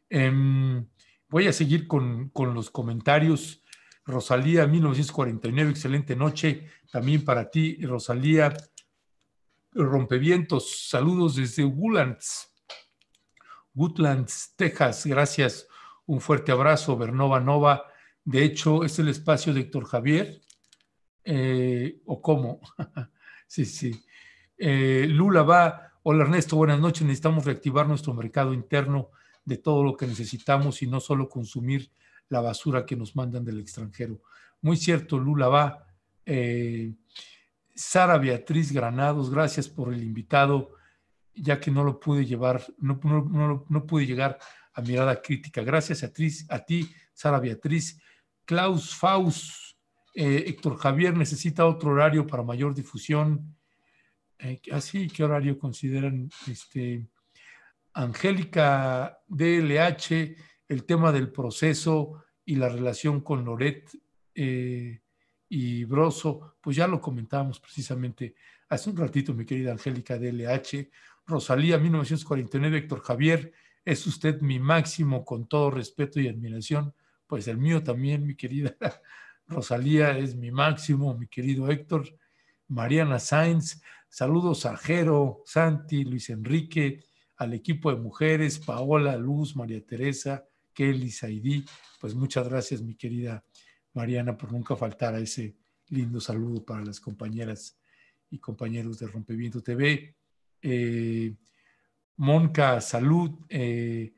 Em, voy a seguir con, los comentarios. Rosalía, 1949, excelente noche. También para ti, Rosalía Rompevientos. Saludos desde Woolands, Woodlands, Texas. Gracias, un fuerte abrazo, Bernova Nova. De hecho, es el espacio de Héctor Javier. Eh, ¿O cómo? sí, sí. Eh, Lula va. Hola Ernesto, buenas noches. Necesitamos reactivar nuestro mercado interno de todo lo que necesitamos y no solo consumir la basura que nos mandan del extranjero. Muy cierto, Lula va. Eh, Sara Beatriz Granados, gracias por el invitado ya que no lo pude llevar, no, pude llegar a mirada crítica. Gracias a, a ti, Sara Beatriz. Klaus Faust, eh, Héctor Javier necesita otro horario para mayor difusión. Eh, así, ah, ¿qué horario consideran? Este, Angélica DLH, el tema del proceso y la relación con Loret eh, y Broso, pues ya lo comentábamos precisamente hace un ratito, mi querida Angélica DLH. Rosalía 1949, Héctor Javier, es usted mi máximo con todo respeto y admiración, pues el mío también, mi querida Rosalía, es mi máximo, mi querido Héctor. Mariana Sainz, saludos a Jero, Santi, Luis Enrique, al equipo de mujeres, Paola, Luz, María Teresa, Kelly, Saidí. Pues muchas gracias, mi querida Mariana, por nunca faltar a ese lindo saludo para las compañeras y compañeros de Rompeviento TV. Eh, Monca Salud, eh,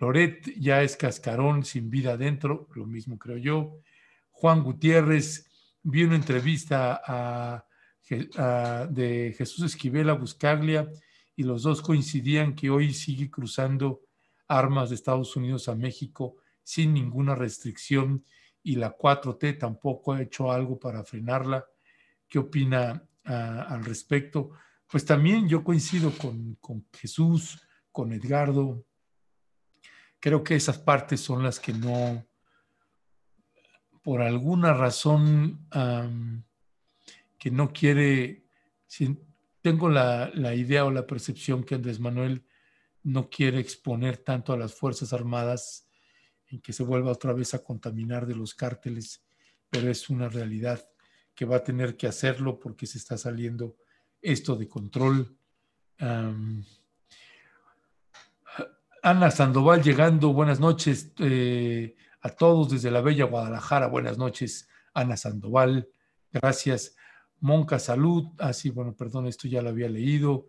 Loret ya es cascarón sin vida adentro, lo mismo creo yo. Juan Gutiérrez, vi una entrevista de Jesús Esquivel a Buscaglia y los dos coincidían que hoy sigue cruzando armas de Estados Unidos a México sin ninguna restricción y la 4T tampoco ha hecho algo para frenarla. ¿Qué opina ah, al respecto? pues también yo coincido con, Jesús, con Edgardo. Creo que esas partes son las que no, por alguna razón que no quiere, si tengo la, la, idea o la percepción que Andrés Manuel no quiere exponer tanto a las Fuerzas Armadas en que se vuelva otra vez a contaminar de los cárteles, pero es una realidad que va a tener que hacerlo porque se está saliendo esto de control. Ana Sandoval llegando, buenas noches eh, a todos desde la Bella Guadalajara, buenas noches Ana Sandoval, gracias. Monca Salud, así, ah, sí, bueno, perdón, esto ya lo había leído.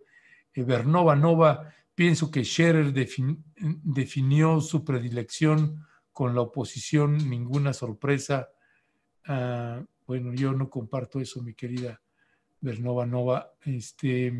Eh, Bernova Nova, pienso que Scherer definió su predilección con la oposición, ninguna sorpresa. Ah, bueno, yo no comparto eso, mi querida Bernova Nova Este,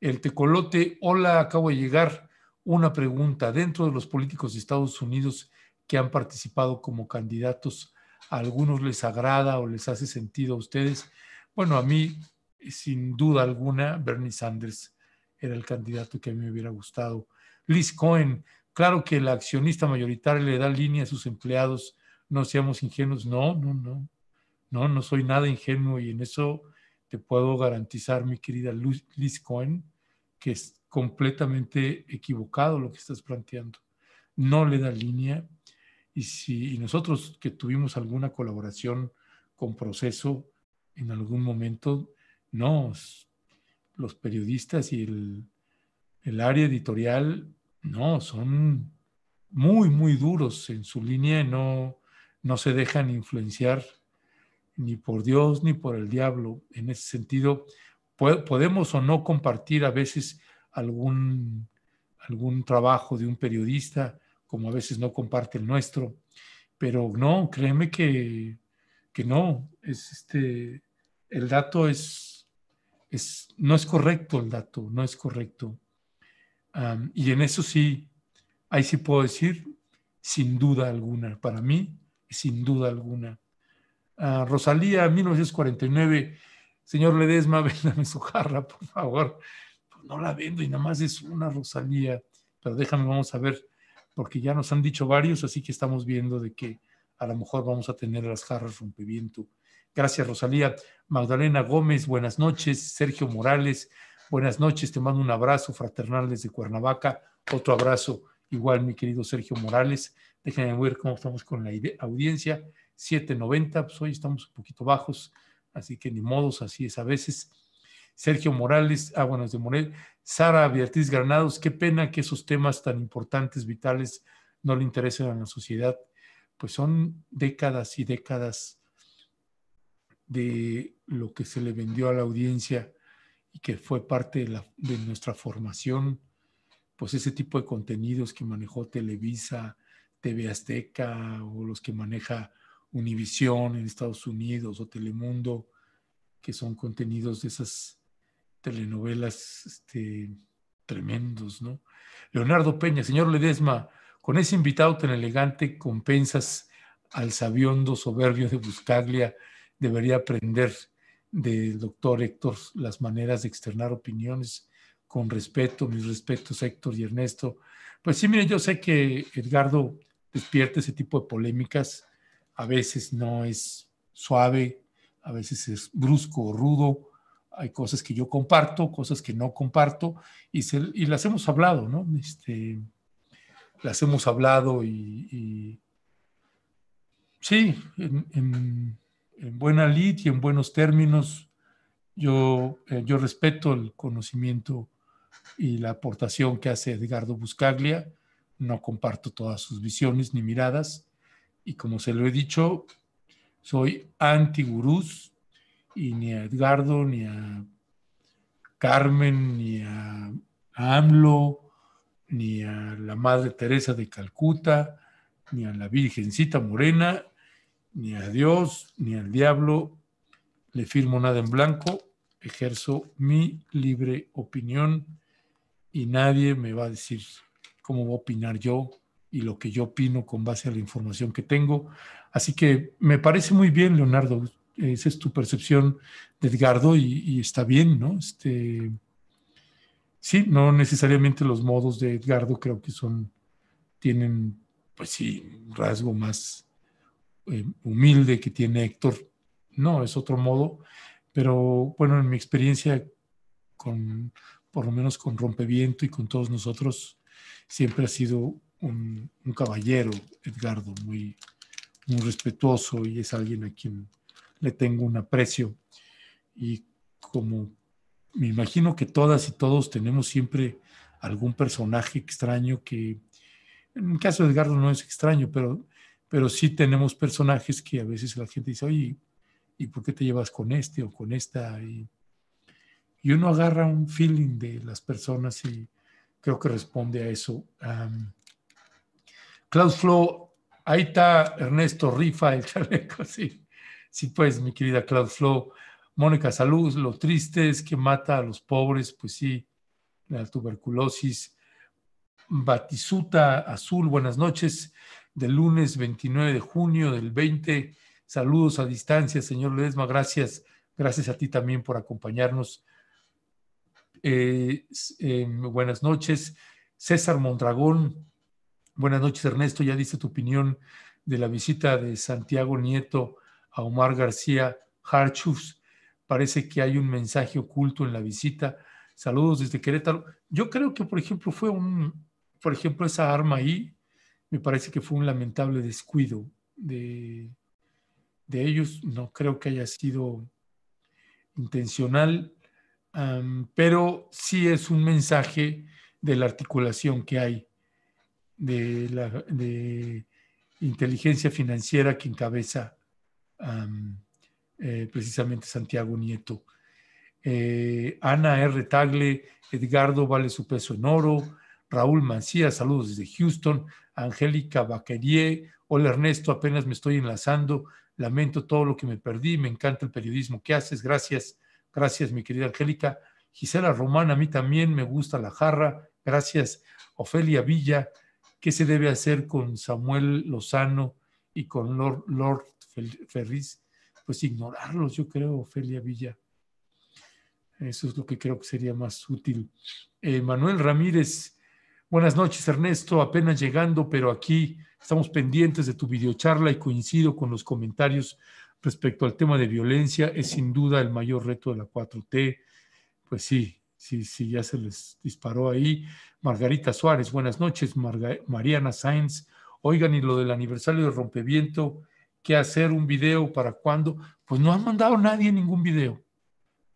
el tecolote, hola, acabo de llegar. Una pregunta, dentro de los políticos de Estados Unidos que han participado como candidatos, ¿a algunos les agrada o les hace sentido a ustedes? Bueno, a mí, sin duda alguna, Bernie Sanders era el candidato que a mí me hubiera gustado. Liz Cohen, claro que el accionista mayoritario le da línea a sus empleados, no seamos ingenuos, no, no, no, no, no soy nada ingenuo y en eso te puedo garantizar, mi querida Liz Cohen, que es completamente equivocado lo que estás planteando. No le da línea. Y, si, nosotros que tuvimos alguna colaboración con Proceso en algún momento, no, los periodistas y el, el área editorial, no, son muy, muy duros en su línea, no, no se dejan influenciar ni por Dios ni por el diablo. En ese sentido, podemos o no compartir a veces algún, algún trabajo de un periodista, como a veces no comparte el nuestro, pero no, créeme que, que no, este, el dato es, no es correcto el dato, no es correcto. y en eso sí, ahí sí puedo decir, sin duda alguna, para mí, sin duda alguna Rosalía, 1949. Señor Ledesma, véndame su jarra, por favor. No la vendo y nada más es una Rosalía. Pero déjame, vamos a ver, porque ya nos han dicho varios, así que estamos viendo de que a lo mejor vamos a tener las jarras rompimiento, Gracias, Rosalía. Magdalena Gómez, buenas noches. Sergio Morales, buenas noches. Te mando un abrazo fraternal desde Cuernavaca. Otro abrazo, igual, mi querido Sergio Morales. déjame ver cómo estamos con la audiencia. 7.90, pues hoy estamos un poquito bajos, así que ni modos, así es a veces. Sergio Morales, ah, de Morel. Sara Beatriz Granados, qué pena que esos temas tan importantes, vitales, no le interesen a la sociedad. Pues son décadas y décadas de lo que se le vendió a la audiencia y que fue parte de nuestra formación, pues ese tipo de contenidos que manejó Televisa, TV Azteca o los que maneja Univisión en Estados Unidos o Telemundo, que son contenidos de esas telenovelas este, tremendos, ¿no? Leonardo Peña, señor Ledesma, con ese invitado tan elegante compensas al sabiondo soberbio de Buscaglia, debería aprender del doctor Héctor las maneras de externar opiniones con respeto, mis respetos Héctor y Ernesto. Pues sí, mire, yo sé que Edgardo despierta ese tipo de polémicas, a veces no es suave, a veces es brusco o rudo, hay cosas que yo comparto, cosas que no comparto, y, las hemos hablado, ¿no? Este, las hemos hablado y, sí, en, buena lid y en buenos términos, yo, eh, yo respeto el conocimiento y la aportación que hace Edgardo Buscaglia, no comparto todas sus visiones ni miradas, y como se lo he dicho, soy anti-gurús y ni a Edgardo, ni a Carmen, ni a AMLO, ni a la Madre Teresa de Calcuta, ni a la Virgencita Morena, ni a Dios, ni al diablo, le firmo nada en blanco, ejerzo mi libre opinión y nadie me va a decir cómo voy a opinar yo y lo que yo opino con base a la información que tengo. Así que me parece muy bien, Leonardo. Esa es tu percepción de Edgardo y, está bien, ¿no? Este, sí, no necesariamente los modos de Edgardo creo que son, tienen, pues sí, un rasgo más eh, humilde que tiene Héctor. No, es otro modo, pero bueno, en mi experiencia con, por lo menos con Rompeviento y con todos nosotros, siempre ha sido un, caballero, Edgardo, muy, muy respetuoso y es alguien a quien le tengo un aprecio. Y como me imagino que todas y todos tenemos siempre algún personaje extraño que, en el caso de Edgardo no es extraño, pero, pero sí tenemos personajes que a veces la gente dice, oye, ¿y por qué te llevas con este o con esta? Y, uno agarra un feeling de las personas y creo que responde a eso. Klaus Flo, ahí está Ernesto Rifa, el chaleco, sí. Sí, pues, mi querida Klaus Flo, Mónica Salud, lo triste es que mata a los pobres, pues sí, la tuberculosis. Batizuta Azul, buenas noches, del lunes 29 de junio del 20. Saludos a distancia, señor Ledesma, gracias. Gracias a ti también por acompañarnos. Eh, eh, buenas noches. César Mondragón, Buenas noches, Ernesto. Ya diste tu opinión de la visita de Santiago Nieto a Omar García Harchus. Parece que hay un mensaje oculto en la visita. Saludos desde Querétaro. Yo creo que, por ejemplo, fue un, por ejemplo, esa arma ahí, me parece que fue un lamentable descuido de, de ellos. No creo que haya sido intencional, pero sí es un mensaje de la articulación que hay de, la, inteligencia financiera que encabeza eh, precisamente Santiago Nieto. Eh, Ana R. Tagle, Edgardo Vale su peso en oro, Raúl Mancía, saludos desde Houston, Angélica Baquerie hola Ernesto, apenas me estoy enlazando, lamento todo lo que me perdí, me encanta el periodismo que haces, gracias, gracias mi querida Angélica. Gisela Román, a mí también me gusta la jarra, gracias. Ofelia Villa, qué se debe hacer con Samuel Lozano y con Lord, Ferris, pues ignorarlos, yo creo, Ofelia Villa. Eso es lo que creo que sería más útil. Eh, Manuel Ramírez, buenas noches Ernesto, apenas llegando, pero aquí estamos pendientes de tu videocharla y coincido con los comentarios respecto al tema de violencia. Es sin duda el mayor reto de la 4T. Pues sí, si, ya se les disparó ahí. Margarita Suárez, buenas noches. Mariana Sainz, oigan, y lo del aniversario de Rompeviento, ¿qué hacer? ¿Un video? ¿Para cuándo? Pues no han mandado nadie ningún video.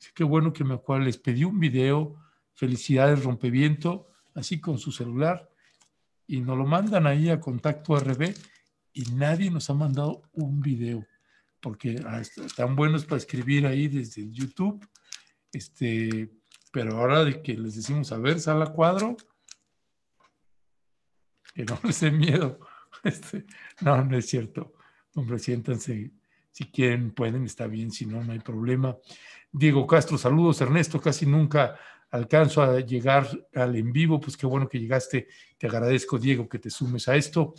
Así que bueno que me acuerdo, les pedí un video, felicidades Rompeviento, así con su celular, y nos lo mandan ahí a contacto RB y nadie nos ha mandado un video, porque ah, están buenos para escribir ahí desde YouTube. Este, pero ahora de que les decimos, a ver, a cuadro, que no les dé miedo. Este, no, no es cierto. Hombre, siéntanse. Si quieren, pueden, está bien. Si no, no hay problema. Diego Castro, saludos. Ernesto, casi nunca alcanzo a llegar al en vivo. Pues qué bueno que llegaste. Te agradezco, Diego, que te sumes a esto.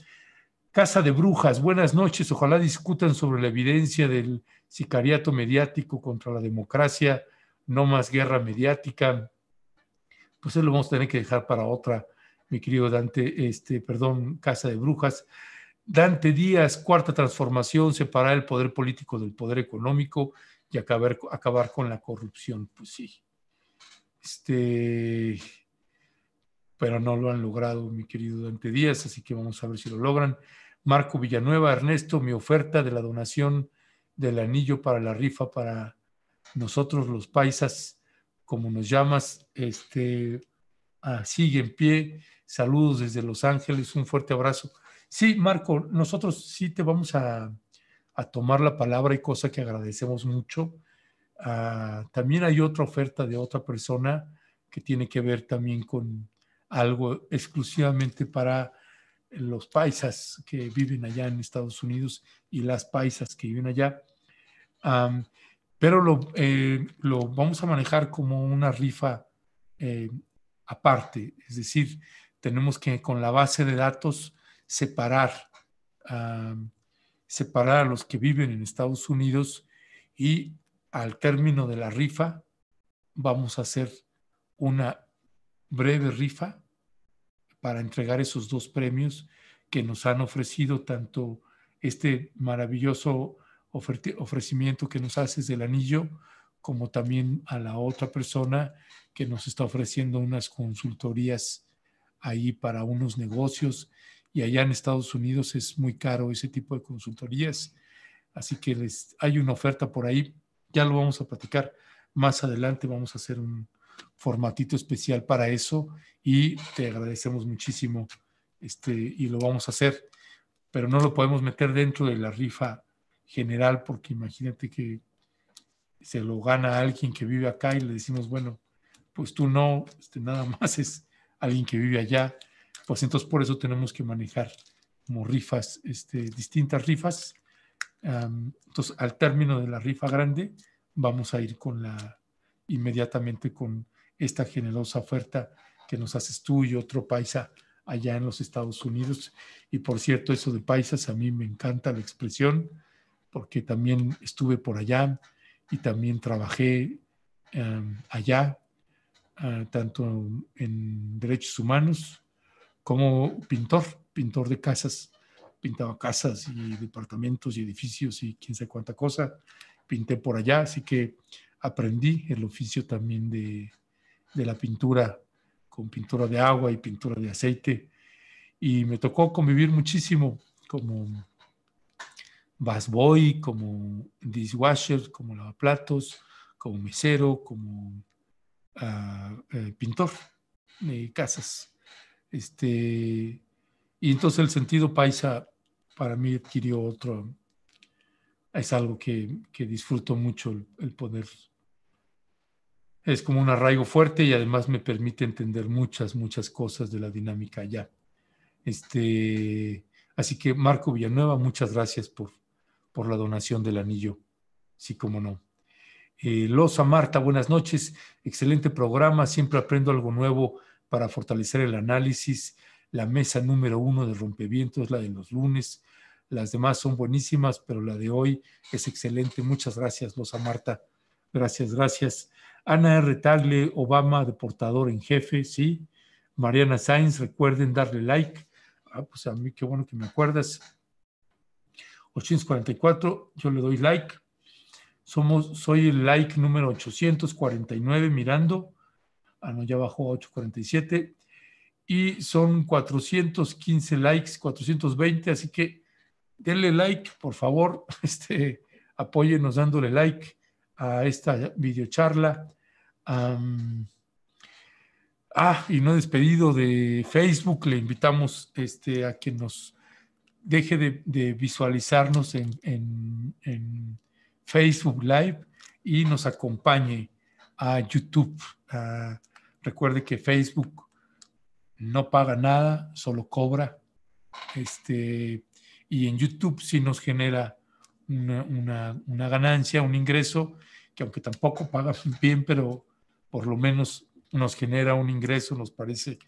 Casa de Brujas, buenas noches. Ojalá discutan sobre la evidencia del sicariato mediático contra la democracia no más guerra mediática, pues eso lo vamos a tener que dejar para otra, mi querido Dante, este, perdón, Casa de Brujas. Dante Díaz, cuarta transformación, separar el poder político del poder económico y acabar, acabar con la corrupción. Pues sí. Este, pero no lo han logrado, mi querido Dante Díaz, así que vamos a ver si lo logran. Marco Villanueva, Ernesto, mi oferta de la donación del anillo para la rifa para nosotros los paisas, como nos llamas, este, sigue en pie. Saludos desde Los Ángeles, un fuerte abrazo. Sí, Marco, nosotros sí te vamos a, tomar la palabra y cosa que agradecemos mucho. Ah, también hay otra oferta de otra persona que tiene que ver también con algo exclusivamente para los paisas que viven allá en Estados Unidos y las paisas que viven allá pero lo, eh, lo vamos a manejar como una rifa eh, aparte, es decir, tenemos que con la base de datos separar, separar a los que viven en Estados Unidos y al término de la rifa vamos a hacer una breve rifa para entregar esos dos premios que nos han ofrecido tanto este maravilloso ofrecimiento que nos haces del anillo, como también a la otra persona que nos está ofreciendo unas consultorías ahí para unos negocios. Y allá en Estados Unidos es muy caro ese tipo de consultorías. Así que les, hay una oferta por ahí. Ya lo vamos a platicar más adelante. Vamos a hacer un formatito especial para eso y te agradecemos muchísimo este, y lo vamos a hacer. Pero no lo podemos meter dentro de la rifa general, porque imagínate que se lo gana alguien que vive acá y le decimos, bueno, pues tú no, este, nada más es alguien que vive allá. Pues entonces por eso tenemos que manejar como rifas, este, distintas rifas. entonces al término de la rifa grande vamos a ir con la, inmediatamente con esta generosa oferta que nos haces tú y otro paisa allá en los Estados Unidos. Y por cierto, eso de paisas, a mí me encanta la expresión porque también estuve por allá y también trabajé em, allá, ah, tanto en derechos humanos como pintor, pintor de casas. Pintaba casas y departamentos y edificios y quién sabe cuánta cosa. Pinté por allá, así que aprendí el oficio también de, de la pintura, con pintura de agua y pintura de aceite. Y me tocó convivir muchísimo como boy como dishwasher, como lavaplatos, como mesero, como ah, eh, pintor de casas. Este, y entonces el sentido paisa para mí adquirió otro, es algo que, disfruto mucho el, poder. Es como un arraigo fuerte y además me permite entender muchas, muchas cosas de la dinámica allá. Este, así que Marco Villanueva, muchas gracias por por la donación del anillo. Sí, como no. Eh, Losa Marta, buenas noches. Excelente programa. Siempre aprendo algo nuevo para fortalecer el análisis. La mesa número uno de Rompevientos, la de los lunes. Las demás son buenísimas, pero la de hoy es excelente. Muchas gracias, Losa Marta. Gracias, gracias. Ana R. Tagle, Obama, deportador en jefe, sí. Mariana Sainz, recuerden darle like. Ah, pues a mí qué bueno que me acuerdas. 844, yo le doy like. Somos, soy el like número 849 mirando. Ah, no, ya bajó a 847. Y son 415 likes, 420. Así que denle like, por favor. Este, apóyenos dándole like a esta videocharla. ah, y no despedido de Facebook, le invitamos este, a que nos deje de, visualizarnos en, Facebook Live y nos acompañe a YouTube. Ah, recuerde que Facebook no paga nada, solo cobra. Este, y en YouTube sí nos genera una ganancia, un ingreso, que aunque tampoco paga bien, pero por lo menos nos genera un ingreso, nos parece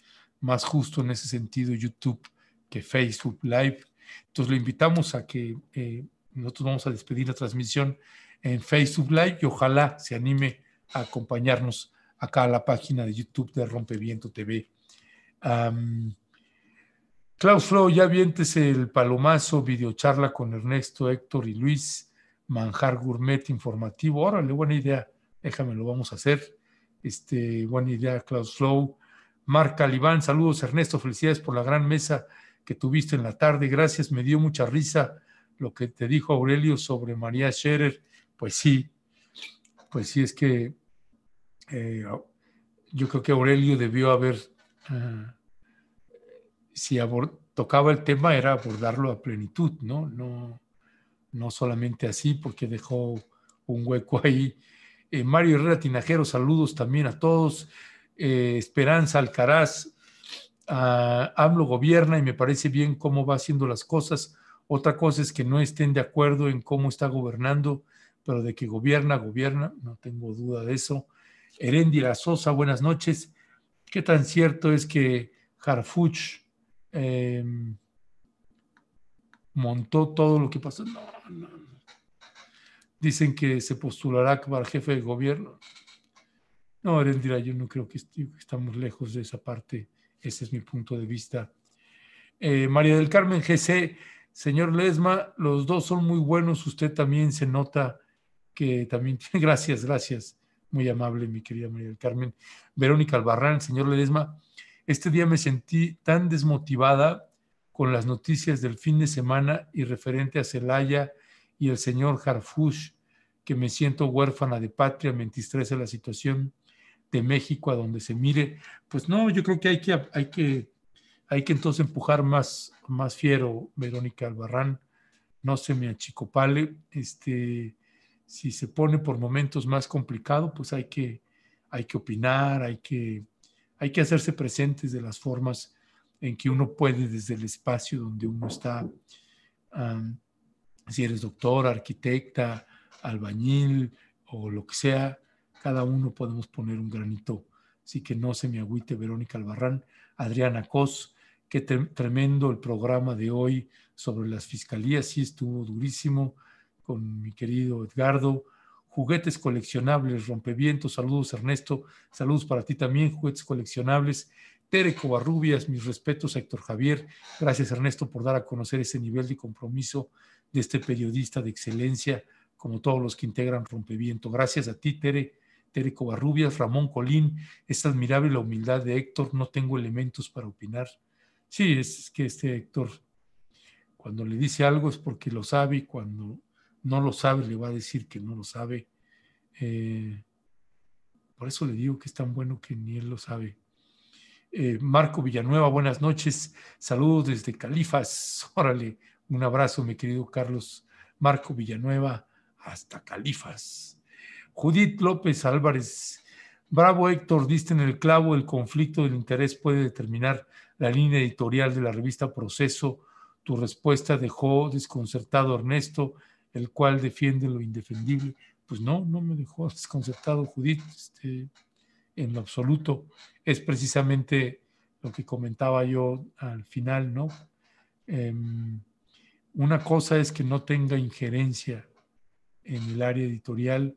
más justo en ese sentido YouTube que Facebook Live. Entonces lo invitamos a que eh, nosotros vamos a despedir la transmisión en Facebook Live y ojalá se anime a acompañarnos acá a la página de YouTube de Rompeviento TV. Klaus Flow, ya vientes el palomazo, videocharla con Ernesto, Héctor y Luis, manjar gourmet informativo. Órale, buena idea, déjame, lo vamos a hacer. Este, buena idea, Klaus Flow. Marc Calibán, saludos Ernesto, felicidades por la gran mesa que tuviste en la tarde. Gracias, me dio mucha risa lo que te dijo Aurelio sobre María Scherer. Pues sí, pues sí, es que eh, yo creo que Aurelio debió haber, ah, si tocaba el tema, era abordarlo a plenitud, ¿no? No, no solamente así, porque dejó un hueco ahí. Eh, Mario Herrera Tinajero, saludos también a todos. Eh, Esperanza Alcaraz, hablo ah, AMLO gobierna y me parece bien cómo va haciendo las cosas. Otra cosa es que no estén de acuerdo en cómo está gobernando, pero de que gobierna, gobierna, no tengo duda de eso. La Sosa, buenas noches. ¿Qué tan cierto es que Harfuch em, montó todo lo que pasó? Dicen que se postulará para jefe de gobierno. No, Herendira, yo no creo que estamos lejos de esa parte ese es mi punto de vista. Eh, María del Carmen GC, señor Lesma, los dos son muy buenos. Usted también se nota que también tiene. Gracias, gracias. Muy amable, mi querida María del Carmen. Verónica Albarrán, señor Lesma, este día me sentí tan desmotivada con las noticias del fin de semana y referente a Celaya y el señor Harfush, que me siento huérfana de patria, me entristece la situación de México a donde se mire, pues no, yo creo que hay que, hay que, hay que entonces empujar más, más fiero, Verónica Albarrán, no se me achicopale, este, si se pone por momentos más complicado, pues hay que, hay que opinar, hay que, hay que hacerse presentes de las formas en que uno puede desde el espacio donde uno está, si eres doctor, arquitecta, albañil o lo que sea, cada uno podemos poner un granito. Así que no se me agüite Verónica Albarrán, Adriana Cos, qué tremendo el programa de hoy sobre las fiscalías, sí estuvo durísimo con mi querido Edgardo. Juguetes coleccionables, rompevientos, saludos Ernesto, saludos para ti también, juguetes coleccionables. Tere Covarrubias, mis respetos Héctor Javier, gracias Ernesto por dar a conocer ese nivel de compromiso de este periodista de excelencia, como todos los que integran Rompeviento. Gracias a ti, Tere Federico Barrubias, Ramón Colín, es admirable la humildad de Héctor, no tengo elementos para opinar. Sí, es que este Héctor, cuando le dice algo es porque lo sabe y cuando no lo sabe le va a decir que no lo sabe. Eh, por eso le digo que es tan bueno que ni él lo sabe. Eh, Marco Villanueva, buenas noches. Saludos desde Califas. Órale, un abrazo, mi querido Carlos. Marco Villanueva, hasta Califas. Judith López Álvarez. Bravo Héctor, diste en el clavo, el conflicto del interés puede determinar la línea editorial de la revista Proceso. Tu respuesta dejó desconcertado Ernesto, el cual defiende lo indefendible. Pues no, no me dejó desconcertado Judith este, en lo absoluto. Es precisamente lo que comentaba yo al final, ¿no? Em, una cosa es que no tenga injerencia en el área editorial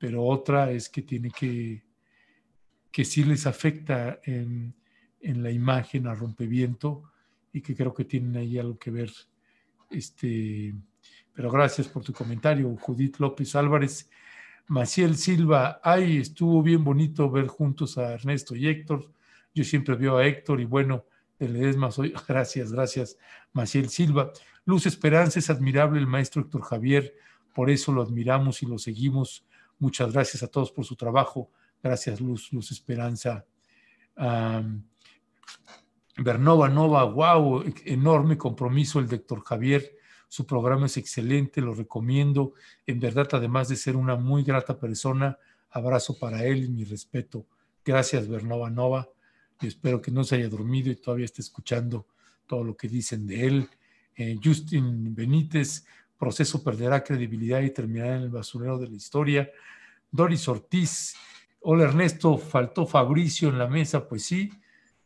pero otra es que tiene que, que sí les afecta en, en la imagen a rompeviento y que creo que tienen ahí algo que ver. Este, pero gracias por tu comentario, Judith López Álvarez. Maciel Silva, ay, estuvo bien bonito ver juntos a Ernesto y Héctor. Yo siempre veo a Héctor y bueno, de más hoy. Gracias, gracias, Maciel Silva. Luz Esperanza es admirable el maestro Héctor Javier, por eso lo admiramos y lo seguimos Muchas gracias a todos por su trabajo. Gracias, Luz, Luz Esperanza. Bernova Nova, wow, enorme compromiso el doctor Javier. Su programa es excelente, lo recomiendo. En verdad, además de ser una muy grata persona, abrazo para él y mi respeto. Gracias, Bernova Nova. Y espero que no se haya dormido y todavía esté escuchando todo lo que dicen de él. Eh, Justin Benítez, proceso perderá credibilidad y terminará en el basurero de la historia. Doris Ortiz, hola Ernesto, faltó Fabricio en la mesa, pues sí,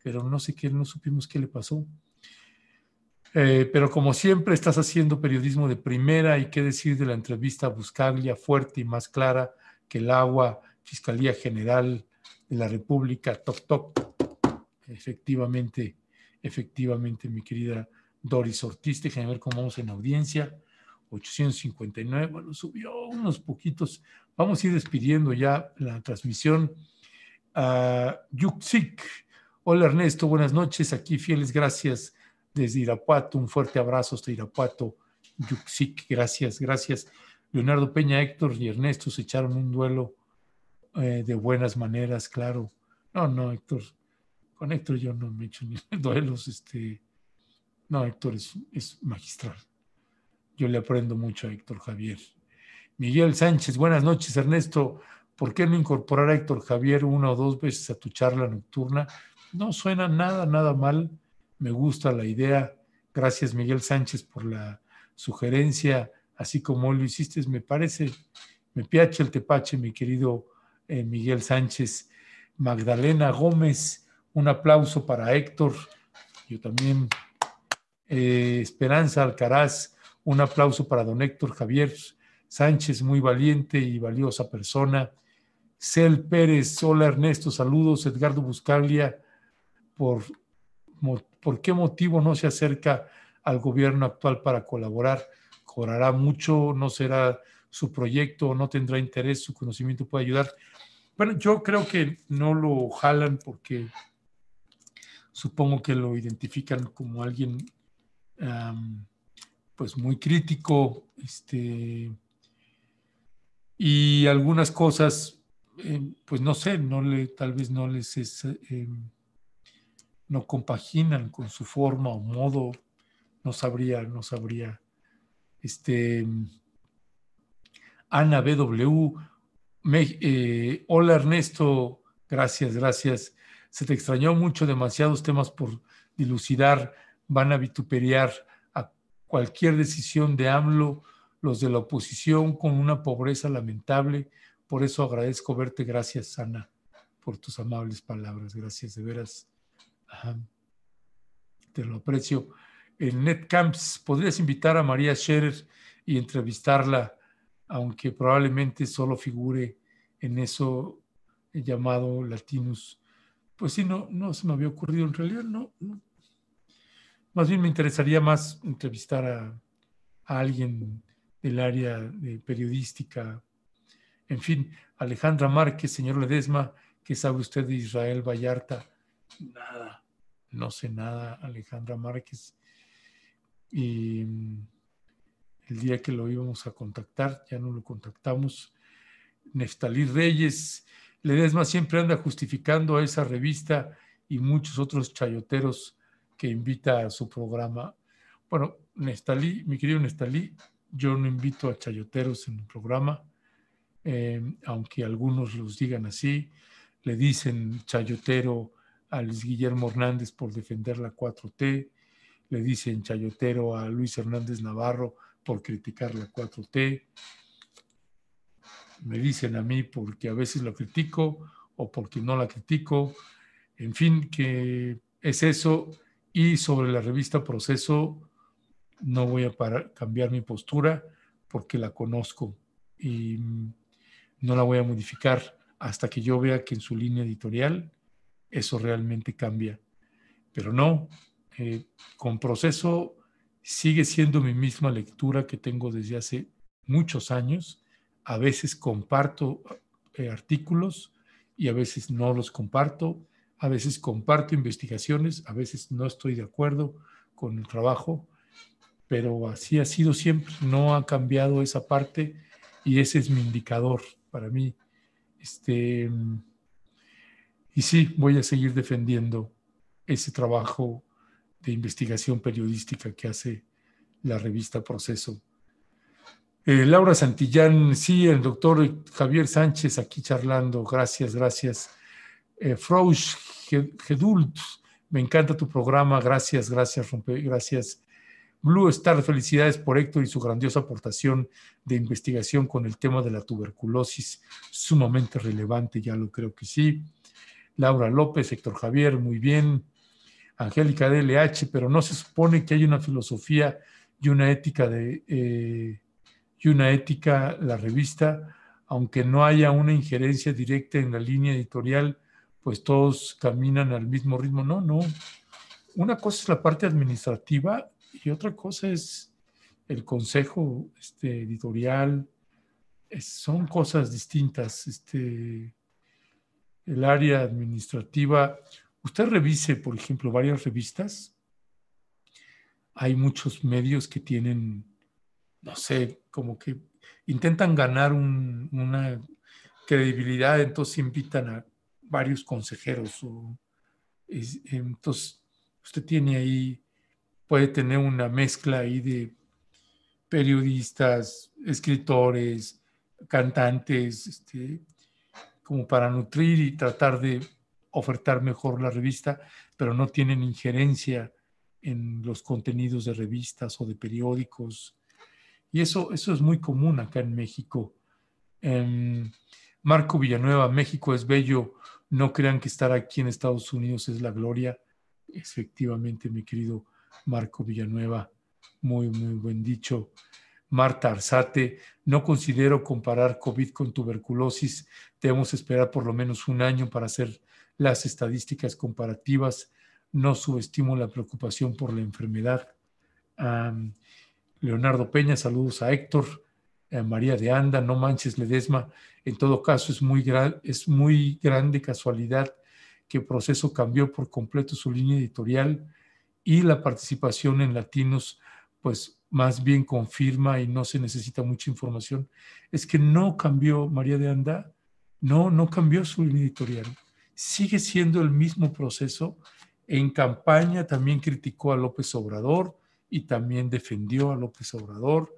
pero no sé qué, no supimos qué le pasó. Eh, pero como siempre, estás haciendo periodismo de primera y qué decir de la entrevista Buscaglia, fuerte y más clara que el agua, Fiscalía General de la República, toc toc. Efectivamente, efectivamente, mi querida Doris Ortiz, déjenme ver cómo vamos en audiencia. 859, bueno, subió unos poquitos. Vamos a ir despidiendo ya la transmisión. a ah, Yuxik, hola Ernesto, buenas noches, aquí fieles, gracias desde Irapuato, un fuerte abrazo hasta Irapuato, Yuxik, gracias, gracias. Leonardo Peña, Héctor y Ernesto se echaron un duelo eh, de buenas maneras, claro. No, no, Héctor, con Héctor yo no me echo ni duelos, este, no, Héctor es magistral. Yo le aprendo mucho a Héctor Javier. Miguel Sánchez, buenas noches, Ernesto. ¿Por qué no incorporar a Héctor Javier una o dos veces a tu charla nocturna? No suena nada, nada mal. Me gusta la idea. Gracias, Miguel Sánchez, por la sugerencia, así como lo hiciste. Me parece, me piache el tepache, mi querido eh, Miguel Sánchez. Magdalena Gómez, un aplauso para Héctor. Yo también. Eh, Esperanza Alcaraz, un aplauso para don Héctor Javier Sánchez, muy valiente y valiosa persona. Cel Pérez, hola Ernesto, saludos. Edgardo Buscalia, por, ¿por qué motivo no se acerca al gobierno actual para colaborar? ¿Cobrará mucho? ¿No será su proyecto? ¿No tendrá interés? ¿Su conocimiento puede ayudar? Bueno, yo creo que no lo jalan porque supongo que lo identifican como alguien pues muy crítico, este, y algunas cosas, eh, pues no sé, no le, tal vez no les es, eh, no compaginan con su forma o modo, no sabría, no sabría. Este, Ana BW, eh, hola Ernesto, gracias, gracias. Se te extrañó mucho, demasiados temas por dilucidar, van a vituperiar cualquier decisión de AMLO, los de la oposición, con una pobreza lamentable. Por eso agradezco verte. Gracias, Ana, por tus amables palabras. Gracias, de veras. Te lo aprecio. En NetCamps, podrías invitar a María Scherer y entrevistarla, aunque probablemente solo figure en eso llamado Latinus. Pues sí, no, no se me había ocurrido en realidad, no más bien me interesaría más entrevistar a, alguien del área de periodística. En fin, Alejandra Márquez, señor Ledesma, ¿qué sabe usted de Israel Vallarta? Nada, no sé nada, Alejandra Márquez. Y mm, el día que lo íbamos a contactar, ya no lo contactamos. Neftalí Reyes, Ledesma siempre anda justificando a esa revista y muchos otros chayoteros que invita a su programa. Bueno, Nestalí, mi querido Nestalí, yo no invito a chayoteros en un programa, eh, aunque algunos los digan así. Le dicen chayotero a Luis Guillermo Hernández por defender la 4T, le dicen chayotero a Luis Hernández Navarro por criticar la 4T, me dicen a mí porque a veces la critico o porque no la critico, en fin, que es eso y sobre la revista Proceso, no voy a cambiar mi postura porque la conozco y no la voy a modificar hasta que yo vea que en su línea editorial eso realmente cambia. Pero no, eh, con proceso sigue siendo mi misma lectura que tengo desde hace muchos años. A veces comparto eh, artículos y a veces no los comparto a veces comparto investigaciones, a veces no estoy de acuerdo con el trabajo, pero así ha sido siempre, no ha cambiado esa parte y ese es mi indicador para mí. Este, y sí, voy a seguir defendiendo ese trabajo de investigación periodística que hace la revista Proceso. Eh, Laura Santillán, sí, el doctor Javier Sánchez aquí charlando, gracias, gracias. Eh, Geduld, me encanta tu programa. Gracias, gracias, Rompe, gracias. Blue Star, felicidades por Héctor y su grandiosa aportación de investigación con el tema de la tuberculosis, sumamente relevante, ya lo creo que sí. Laura López, Héctor Javier, muy bien. Angélica DLH, pero no se supone que haya una filosofía y una ética de eh, y una ética, la revista, aunque no haya una injerencia directa en la línea editorial pues todos caminan al mismo ritmo. No, no. Una cosa es la parte administrativa y otra cosa es el consejo este, editorial. son cosas distintas. Este, el área administrativa. Usted revise, por ejemplo, varias revistas. Hay muchos medios que tienen, no sé, como que intentan ganar una credibilidad, entonces invitan a varios consejeros. entonces, usted tiene ahí, puede tener una mezcla ahí de periodistas, escritores, cantantes, este, como para nutrir y tratar de ofertar mejor la revista, pero no tienen injerencia en los contenidos de revistas o de periódicos. Y eso, eso es muy común acá en México. Em, Marco Villanueva, México es bello, no crean que estar aquí en Estados Unidos es la gloria. Efectivamente, mi querido Marco Villanueva, muy, muy buen dicho. Marta Arzate, no considero comparar COVID con tuberculosis. Debemos esperar por lo menos un año para hacer las estadísticas comparativas. No subestimo la preocupación por la enfermedad. Leonardo Peña, saludos a Héctor. Eh, María de Anda, no manches Ledesma. En todo caso, es muy, grande casualidad que Proceso cambió por completo su línea editorial y la participación en latinos, pues más bien confirma y no se necesita mucha información. Es que no cambió María de Anda, no, no cambió su línea editorial. Sigue siendo el mismo proceso. En campaña también criticó a López Obrador y también defendió a López Obrador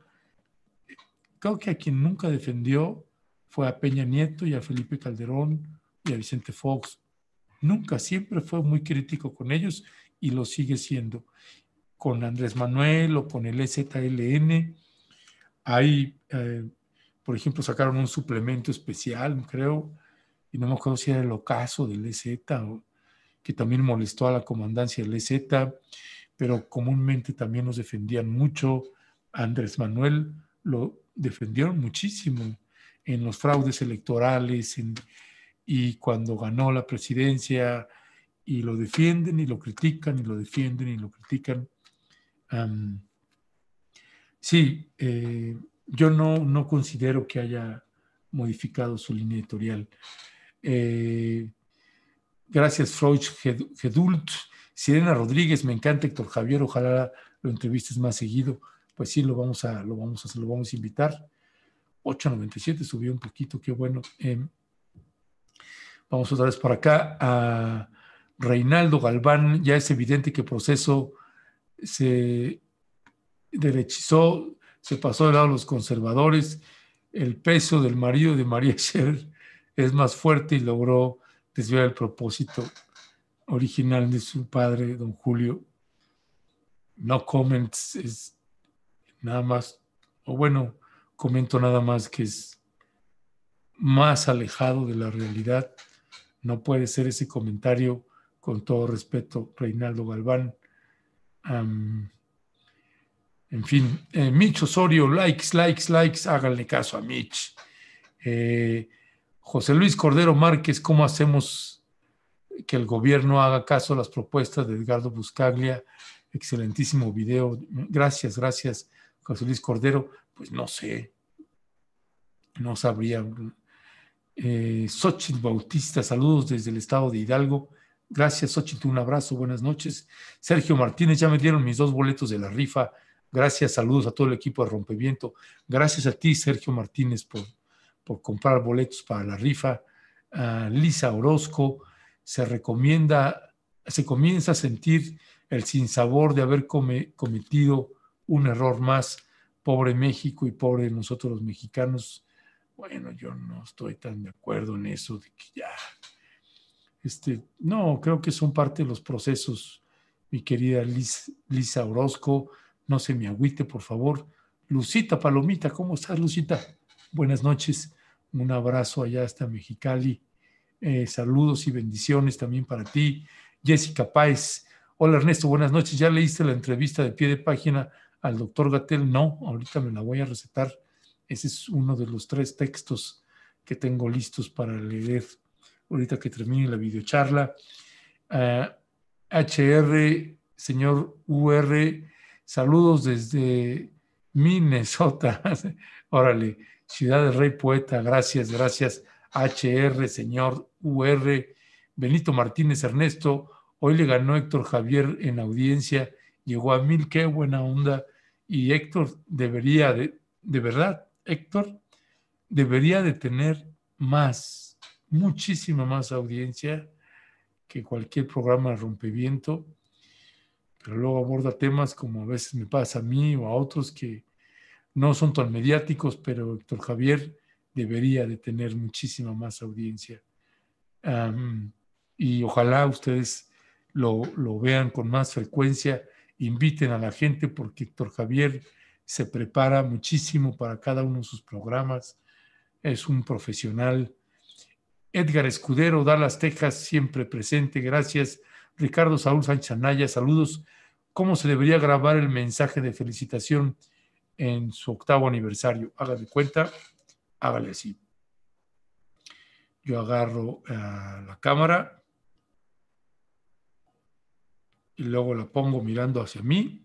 que a quien nunca defendió fue a Peña Nieto y a Felipe Calderón y a Vicente Fox. Nunca, siempre fue muy crítico con ellos y lo sigue siendo. Con Andrés Manuel o con el EZLN, hay, eh, por ejemplo, sacaron un suplemento especial, creo, y no me acuerdo si era el ocaso del EZ, que también molestó a la comandancia del EZ, pero comúnmente también nos defendían mucho. Andrés Manuel lo defendieron muchísimo en los fraudes electorales y cuando ganó la presidencia y lo defienden y lo critican y lo defienden y lo critican. sí, eh, yo no, considero que haya modificado su línea editorial. Eh, gracias, Freud Gedult. Sirena Rodríguez, me encanta Héctor Javier, ojalá lo entrevistes más seguido pues sí, lo vamos a, lo vamos a, lo vamos a invitar. 8.97 subió un poquito, qué bueno. Em, vamos otra vez por acá a Reinaldo Galván. Ya es evidente que el proceso se derechizó, se pasó de lado a los conservadores. El peso del marido de María Scherer es más fuerte y logró desviar el propósito original de su padre, don Julio. No comments, es nada más, o bueno, comento nada más que es más alejado de la realidad. No puede ser ese comentario, con todo respeto, Reinaldo Galván. en fin, eh, Mitch Osorio, likes, likes, likes, háganle caso a Mitch. Eh, José Luis Cordero Márquez, ¿cómo hacemos que el gobierno haga caso a las propuestas de Edgardo Buscaglia? Excelentísimo video. Gracias, gracias. José Luis Cordero, pues no sé, no sabría. Eh, Xochitl Bautista, saludos desde el estado de Hidalgo. Gracias, Xochitl, un abrazo, buenas noches. Sergio Martínez, ya me dieron mis dos boletos de la rifa. Gracias, saludos a todo el equipo de Rompeviento. Gracias a ti, Sergio Martínez, por, por comprar boletos para la rifa. Lisa Orozco, se recomienda, se comienza a sentir el sinsabor de haber cometido un error más, pobre México y pobre nosotros los mexicanos. Bueno, yo no estoy tan de acuerdo en eso de que ya. Este, no, creo que son parte de los procesos, mi querida Lisa Orozco. No se me agüite, por favor. Lucita Palomita, ¿cómo estás, Lucita? Buenas noches. Un abrazo allá hasta Mexicali. Eh, saludos y bendiciones también para ti. Jessica Páez. Hola Ernesto, buenas noches. Ya leíste la entrevista de pie de página al doctor Gatel, no, ahorita me la voy a recetar. Ese es uno de los tres textos que tengo listos para leer ahorita que termine la videocharla. HR, ah, señor UR, saludos desde Minnesota. Órale, Ciudad del Rey Poeta, gracias, gracias. HR, señor UR, Benito Martínez Ernesto, hoy le ganó Héctor Javier en audiencia, llegó a mil, qué buena onda y Héctor debería de, verdad, Héctor debería de tener más, muchísima más audiencia que cualquier programa de rompeviento, pero luego aborda temas como a veces me pasa a mí o a otros que no son tan mediáticos, pero Héctor Javier debería de tener muchísima más audiencia. y ojalá ustedes lo, lo vean con más frecuencia inviten a la gente porque Héctor Javier se prepara muchísimo para cada uno de sus programas, es un profesional. Edgar Escudero, Dallas, Texas, siempre presente, gracias. Ricardo Saúl Sánchez Anaya, saludos. ¿Cómo se debería grabar el mensaje de felicitación en su octavo aniversario? Hágale cuenta, hágale así. Yo agarro eh, la cámara, y luego la pongo mirando hacia mí.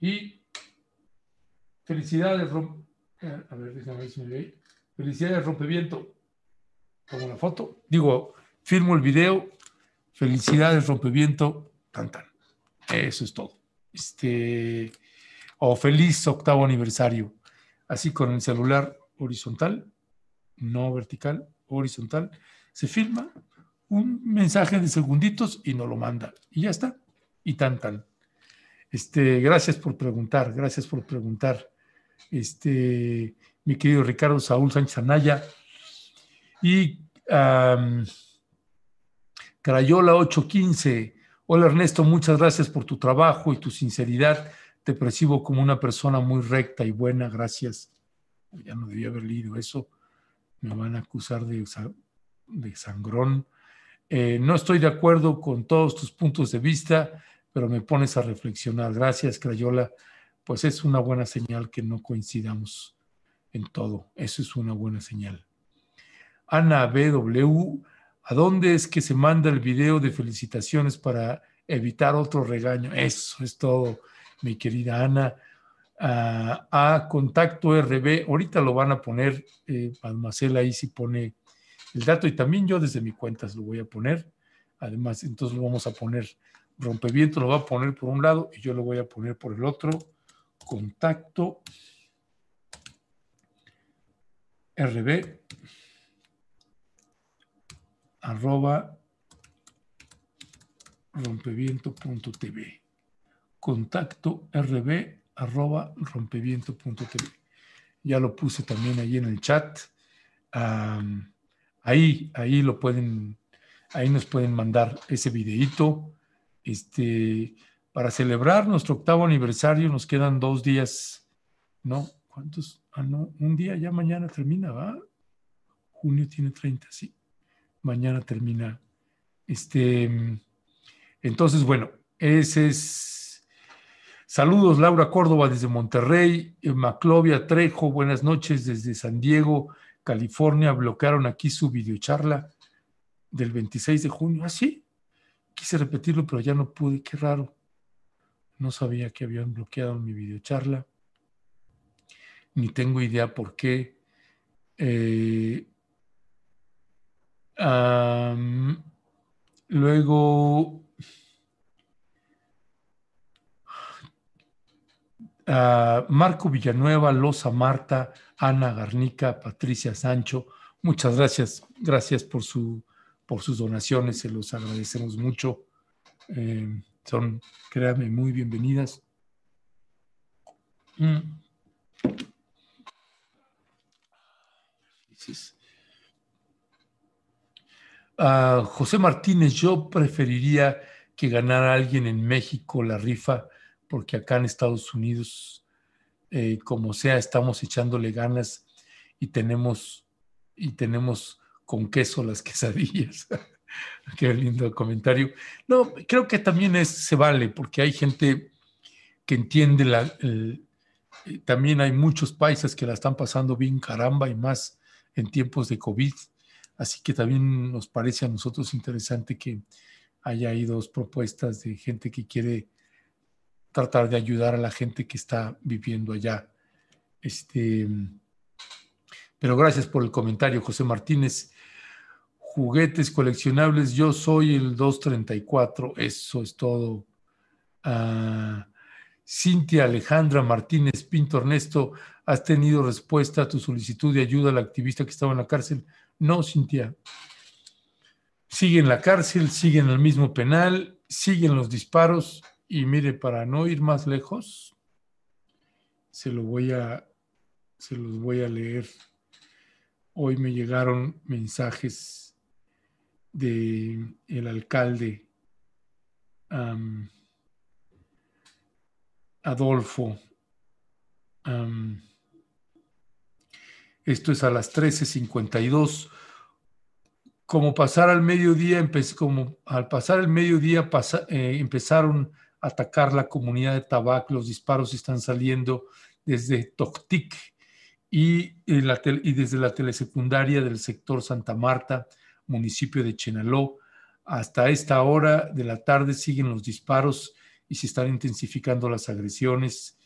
Y felicidades, rompeviento. Eh, a ver, déjame ver si me ve. Felicidades, rompeviento. pongo la foto, digo, firmo el video. Felicidades, rompeviento, tan tan. Eso es todo. Este, o feliz octavo aniversario. Así con el celular horizontal, no vertical, horizontal, se filma un mensaje de segunditos y nos lo manda. Y ya está. Y tan, tan. Este, gracias por preguntar, gracias por preguntar, este, mi querido Ricardo Saúl Sánchez Anaya. Y Carayola 815. Hola Ernesto, muchas gracias por tu trabajo y tu sinceridad. Te percibo como una persona muy recta y buena, gracias. Ya no debía haber leído eso me van a acusar de, sangrón. Eh, no estoy de acuerdo con todos tus puntos de vista, pero me pones a reflexionar. Gracias, Crayola. Pues es una buena señal que no coincidamos en todo. Eso es una buena señal. Ana BW, ¿a dónde es que se manda el video de felicitaciones para evitar otro regaño? Eso es todo, mi querida Ana a, contacto RB. Ahorita lo van a poner, eh, ahí sí pone el dato y también yo desde mi cuenta lo voy a poner. Además, entonces lo vamos a poner, rompeviento lo va a poner por un lado y yo lo voy a poner por el otro. Contacto RB arroba rompeviento.tv contacto rb arroba rompeviento.tv. Ya lo puse también ahí en el chat. ahí, ahí lo pueden, ahí nos pueden mandar ese videito Este, para celebrar nuestro octavo aniversario nos quedan dos días, ¿no? ¿Cuántos? Ah, no, un día ya mañana termina, ¿va? Junio tiene 30, sí. Mañana termina. Este, entonces, bueno, ese es Saludos, Laura Córdoba desde Monterrey, Maclovia Trejo, buenas noches desde San Diego, California. Bloquearon aquí su videocharla del 26 de junio. Ah, sí, quise repetirlo, pero ya no pude, qué raro. No sabía que habían bloqueado mi videocharla. Ni tengo idea por qué. Eh, luego Ah, Marco Villanueva, Losa Marta, Ana Garnica, Patricia Sancho. Muchas gracias. Gracias por, sus donaciones. Se los agradecemos mucho. Eh, son, créanme, muy bienvenidas. Mm. Ah, José Martínez, yo preferiría que ganara alguien en México la rifa porque acá en Estados Unidos, eh, como sea, estamos echándole ganas y tenemos, y tenemos con queso las quesadillas. Qué lindo comentario. No, creo que también se vale, porque hay gente que entiende la... Eh, también hay muchos países que la están pasando bien caramba y más en tiempos de COVID. Así que también nos parece a nosotros interesante que haya ahí dos propuestas de gente que quiere tratar de ayudar a la gente que está viviendo allá. Este, pero gracias por el comentario, José Martínez. Juguetes coleccionables, yo soy el 234, eso es todo. Ah, Cintia Alejandra Martínez Pinto Ernesto, ¿has tenido respuesta a tu solicitud de ayuda al activista que estaba en la cárcel? No, Cintia. Sigue en la cárcel, sigue en el mismo penal, siguen los disparos y mire, para no ir más lejos, se, lo voy a, se los voy a leer. Hoy me llegaron mensajes de el alcalde Adolfo. esto es a las 13:52. Como pasar al mediodía, como al pasar el mediodía eh, empezaron atacar la comunidad de Tabac. Los disparos están saliendo desde Toctic y, y desde la telesecundaria del sector Santa Marta, municipio de Chenaló. Hasta esta hora de la tarde siguen los disparos y se están intensificando las agresiones.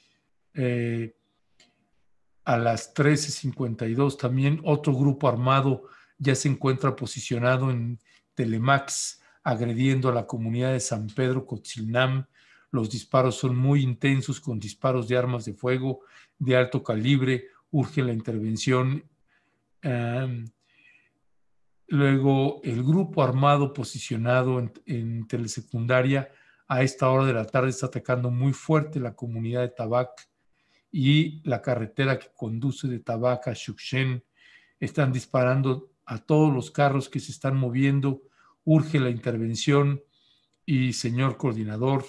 Eh, a las 13:52 también otro grupo armado ya se encuentra posicionado en Telemax agrediendo a la comunidad de San Pedro Cochilnam los disparos son muy intensos con disparos de armas de fuego de alto calibre. Urge la intervención. luego, el grupo armado posicionado en, telesecundaria a esta hora de la tarde está atacando muy fuerte la comunidad de Tabac y la carretera que conduce de Tabac a Shukshen. Están disparando a todos los carros que se están moviendo. Urge la intervención y señor coordinador,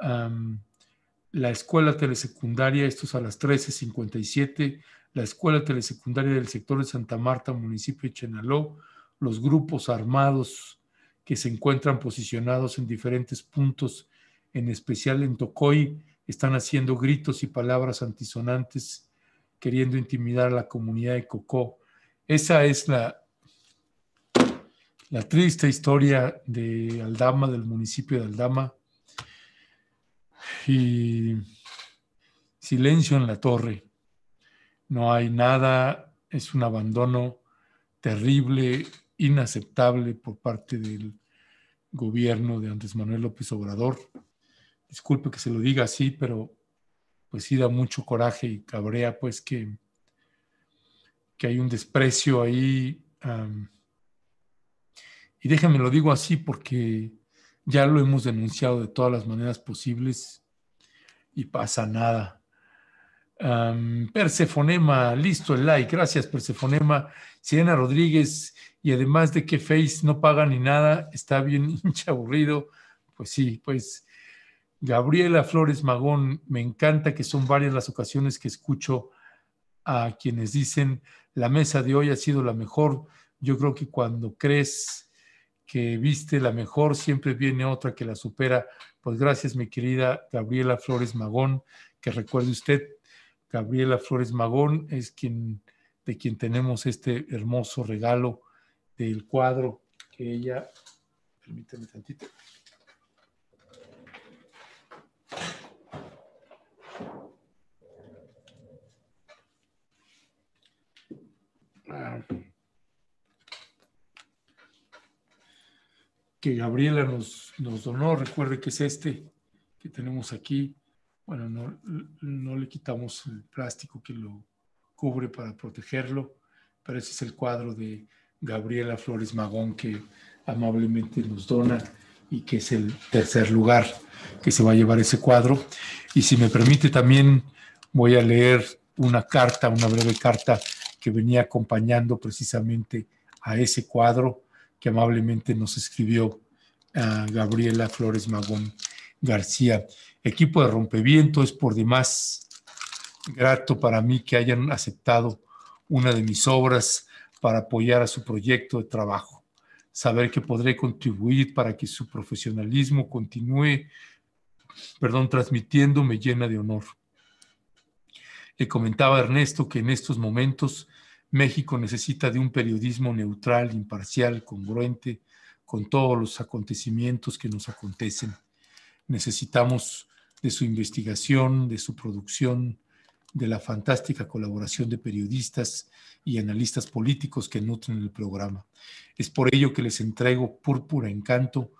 la escuela telesecundaria, esto es a las 13.57, la escuela telesecundaria del sector de Santa Marta, municipio de Chenaló, los grupos armados que se encuentran posicionados en diferentes puntos, en especial en Tocoy, están haciendo gritos y palabras antisonantes, queriendo intimidar a la comunidad de Cocó. Esa es la, la triste historia de Aldama, del municipio de Aldama y silencio en la torre. No hay nada, es un abandono terrible, inaceptable por parte del gobierno de Andrés Manuel López Obrador. Disculpe que se lo diga así, pero pues sí da mucho coraje y cabrea pues que, que hay un desprecio ahí. y déjame lo digo así porque ya lo hemos denunciado de todas las maneras posibles y pasa nada. Persefonema, listo el like. Gracias, Persefonema. Siena Rodríguez, y además de que Face no paga ni nada, está bien hincha aburrido. Pues sí, pues Gabriela Flores Magón, me encanta que son varias las ocasiones que escucho a quienes dicen la mesa de hoy ha sido la mejor. Yo creo que cuando crees que viste la mejor, siempre viene otra que la supera. Pues gracias, mi querida Gabriela Flores Magón, que recuerde usted, Gabriela Flores Magón es quien de quien tenemos este hermoso regalo del cuadro que ella, permítame tantito. Ah. que Gabriela nos, nos donó. Recuerde que es este que tenemos aquí. Bueno, no, no le quitamos el plástico que lo cubre para protegerlo, pero ese es el cuadro de Gabriela Flores Magón que amablemente nos dona y que es el tercer lugar que se va a llevar ese cuadro. Y si me permite también voy a leer una carta, una breve carta que venía acompañando precisamente a ese cuadro que amablemente nos escribió ah, Gabriela Flores Magón García. Equipo de rompeviento, es por demás grato para mí que hayan aceptado una de mis obras para apoyar a su proyecto de trabajo. Saber que podré contribuir para que su profesionalismo continúe, perdón, transmitiendo me llena de honor. Le comentaba Ernesto que en estos momentos México necesita de un periodismo neutral, imparcial, congruente con todos los acontecimientos que nos acontecen. Necesitamos de su investigación, de su producción, de la fantástica colaboración de periodistas y analistas políticos que nutren el programa. Es por ello que les entrego Púrpura Encanto,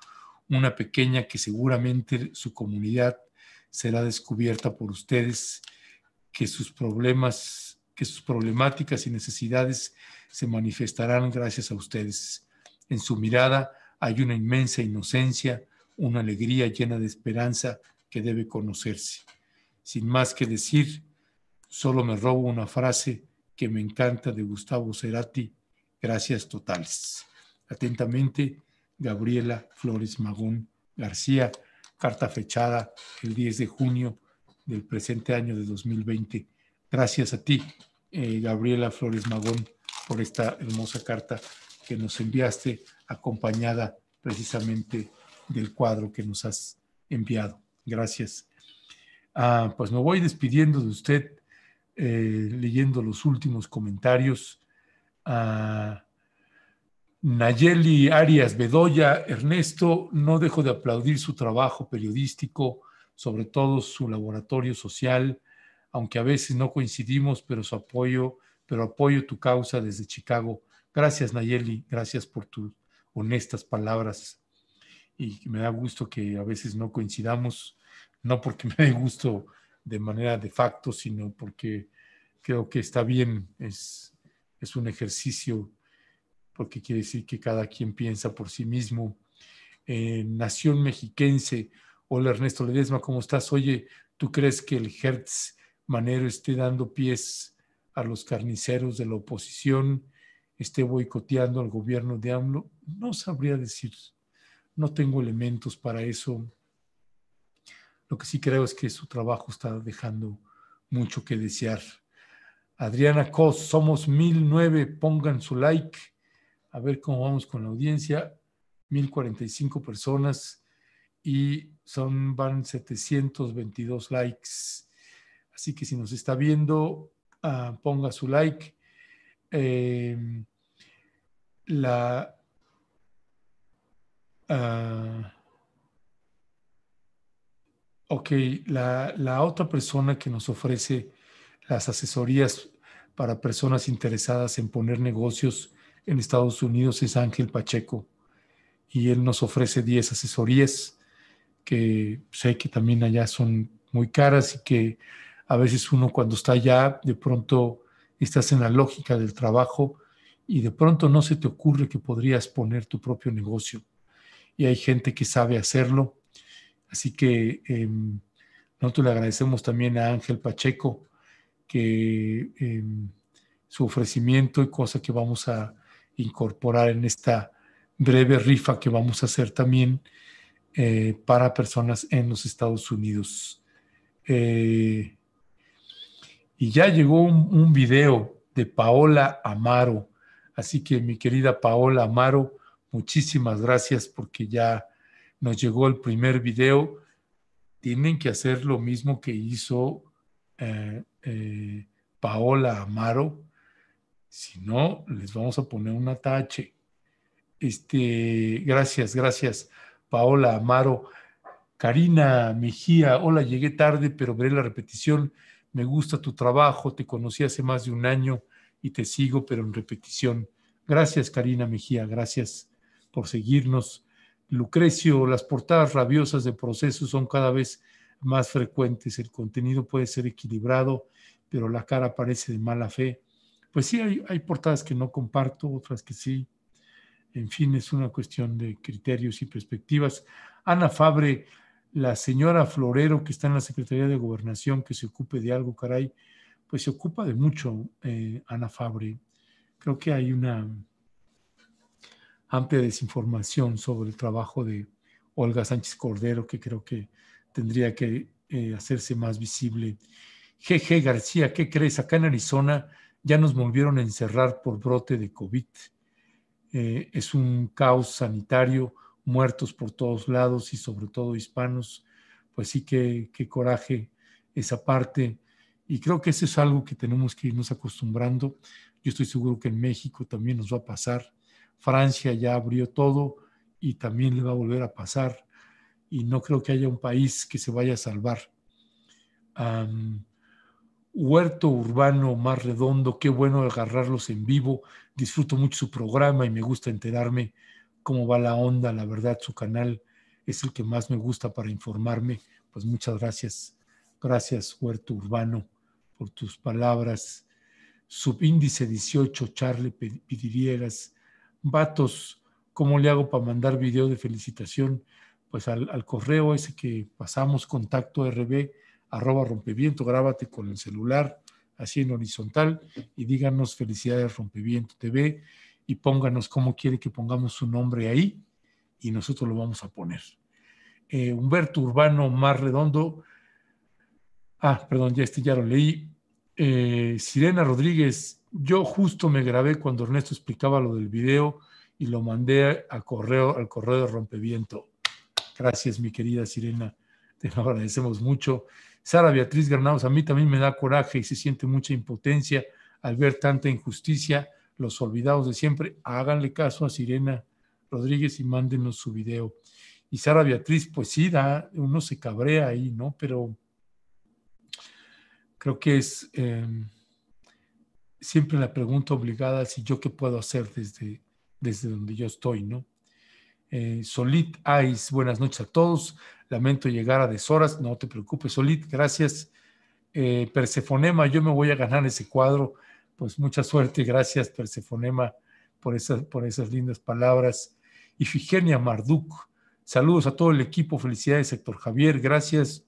una pequeña que seguramente su comunidad será descubierta por ustedes, que sus problemas que sus problemáticas y necesidades se manifestarán gracias a ustedes. En su mirada hay una inmensa inocencia, una alegría llena de esperanza que debe conocerse. Sin más que decir, solo me robo una frase que me encanta de Gustavo Cerati, gracias totales. Atentamente, Gabriela Flores Magón García, carta fechada el 10 de junio del presente año de 2020 Gracias a ti, eh, Gabriela Flores Magón, por esta hermosa carta que nos enviaste, acompañada precisamente del cuadro que nos has enviado. Gracias. Ah, pues me voy despidiendo de usted, eh, leyendo los últimos comentarios. Ah, Nayeli Arias Bedoya, Ernesto, no dejo de aplaudir su trabajo periodístico, sobre todo su laboratorio social aunque a veces no coincidimos, pero su apoyo, pero apoyo tu causa desde Chicago. Gracias Nayeli, gracias por tus honestas palabras y me da gusto que a veces no coincidamos, no porque me dé gusto de manera de facto, sino porque creo que está bien, es, es un ejercicio, porque quiere decir que cada quien piensa por sí mismo. Eh, Nación Mexiquense, hola Ernesto Ledesma, ¿cómo estás? Oye, ¿tú crees que el Hertz Manero esté dando pies a los carniceros de la oposición, esté boicoteando al gobierno de AMLO, no sabría decir. No tengo elementos para eso. Lo que sí creo es que su trabajo está dejando mucho que desear. Adriana Cos, somos 1009, pongan su like. A ver cómo vamos con la audiencia. 1045 personas y son van 722 likes. Así que si nos está viendo, ah, ponga su like. Eh, la, ah, ok, la otra persona que nos ofrece las asesorías para personas interesadas en poner negocios en Estados Unidos es Ángel Pacheco y él nos ofrece 10 asesorías que sé que también allá son muy caras y que a veces uno cuando está allá, de pronto estás en la lógica del trabajo y de pronto no se te ocurre que podrías poner tu propio negocio. Y hay gente que sabe hacerlo. Así que no em, nosotros le agradecemos también a Ángel Pacheco que em, su ofrecimiento y cosa que vamos a incorporar en esta breve rifa que vamos a hacer también eh, para personas en los Estados Unidos. Eh, y ya llegó un, video de Paola Amaro. Así que mi querida Paola Amaro, muchísimas gracias porque ya nos llegó el primer video. Tienen que hacer lo mismo que hizo eh, eh, Paola Amaro. Si no, les vamos a poner un atache. Este, gracias, gracias, Paola Amaro. Karina Mejía, hola, llegué tarde, pero veré la repetición me gusta tu trabajo, te conocí hace más de un año y te sigo, pero en repetición. Gracias, Karina Mejía, gracias por seguirnos. Lucrecio, las portadas rabiosas de procesos son cada vez más frecuentes. El contenido puede ser equilibrado, pero la cara parece de mala fe. Pues sí, hay, hay portadas que no comparto, otras que sí. En fin, es una cuestión de criterios y perspectivas. Ana Fabre, la señora Florero, que está en la Secretaría de Gobernación, que se ocupe de algo, caray, pues se ocupa de mucho eh, Ana Fabre. Creo que hay una amplia desinformación sobre el trabajo de Olga Sánchez Cordero, que creo que tendría que eh, hacerse más visible. GG García, ¿qué crees? Acá en Arizona ya nos volvieron a encerrar por brote de COVID. Eh, es un caos sanitario muertos por todos lados y sobre todo hispanos, pues sí que, qué coraje esa parte. Y creo que eso es algo que tenemos que irnos acostumbrando. Yo estoy seguro que en México también nos va a pasar. Francia ya abrió todo y también le va a volver a pasar. Y no creo que haya un país que se vaya a salvar. huerto urbano más redondo, qué bueno agarrarlos en vivo. Disfruto mucho su programa y me gusta enterarme cómo va la onda, la verdad, su canal es el que más me gusta para informarme. Pues muchas gracias. Gracias, Huerto Urbano, por tus palabras. Subíndice 18, Charle Pidiriegas, Vatos, ¿cómo le hago para mandar video de felicitación? Pues al, al correo ese que pasamos, contacto rb, arroba rompeviento, grábate con el celular, así en horizontal, y díganos felicidades Rompeviento TV y pónganos cómo quiere que pongamos su nombre ahí y nosotros lo vamos a poner. Eh, Humberto Urbano Más Redondo, ah, perdón, ya este ya lo leí. Eh, Sirena Rodríguez, yo justo me grabé cuando Ernesto explicaba lo del video y lo mandé a correo, al correo de Rompeviento. Gracias, mi querida Sirena, te lo agradecemos mucho. Sara Beatriz Granados, a mí también me da coraje y se siente mucha impotencia al ver tanta injusticia los olvidados de siempre, háganle caso a Sirena Rodríguez y mándenos su video. Y Sara Beatriz, pues sí, uno se cabrea ahí, ¿no? Pero creo que es em, siempre la pregunta obligada si yo qué puedo hacer desde, desde donde yo estoy, ¿no? Eh, Solit buenas noches a todos. Lamento llegar a deshoras, no te preocupes, Solit, gracias. Eh, Persefonema, yo me voy a ganar ese cuadro pues mucha suerte gracias Persefonema por esas, por esas lindas palabras. Y Figenia Marduk, saludos a todo el equipo, felicidades Héctor Javier, gracias.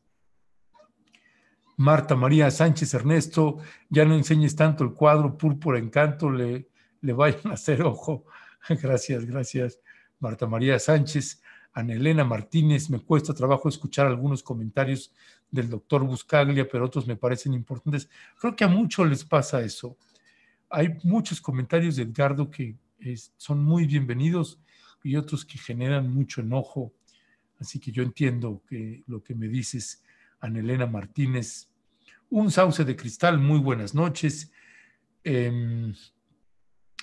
Marta María Sánchez Ernesto, ya no enseñes tanto el cuadro Púrpura Encanto, le, le vayan a hacer ojo. Gracias, gracias. Marta María Sánchez, Ana Elena Martínez, me cuesta trabajo escuchar algunos comentarios del doctor Buscaglia, pero otros me parecen importantes. Creo que a muchos les pasa eso. Hay muchos comentarios de Edgardo que son muy bienvenidos y otros que generan mucho enojo. Así que yo entiendo que lo que me dices, Anelena Martínez. Un sauce de cristal, muy buenas noches. Em,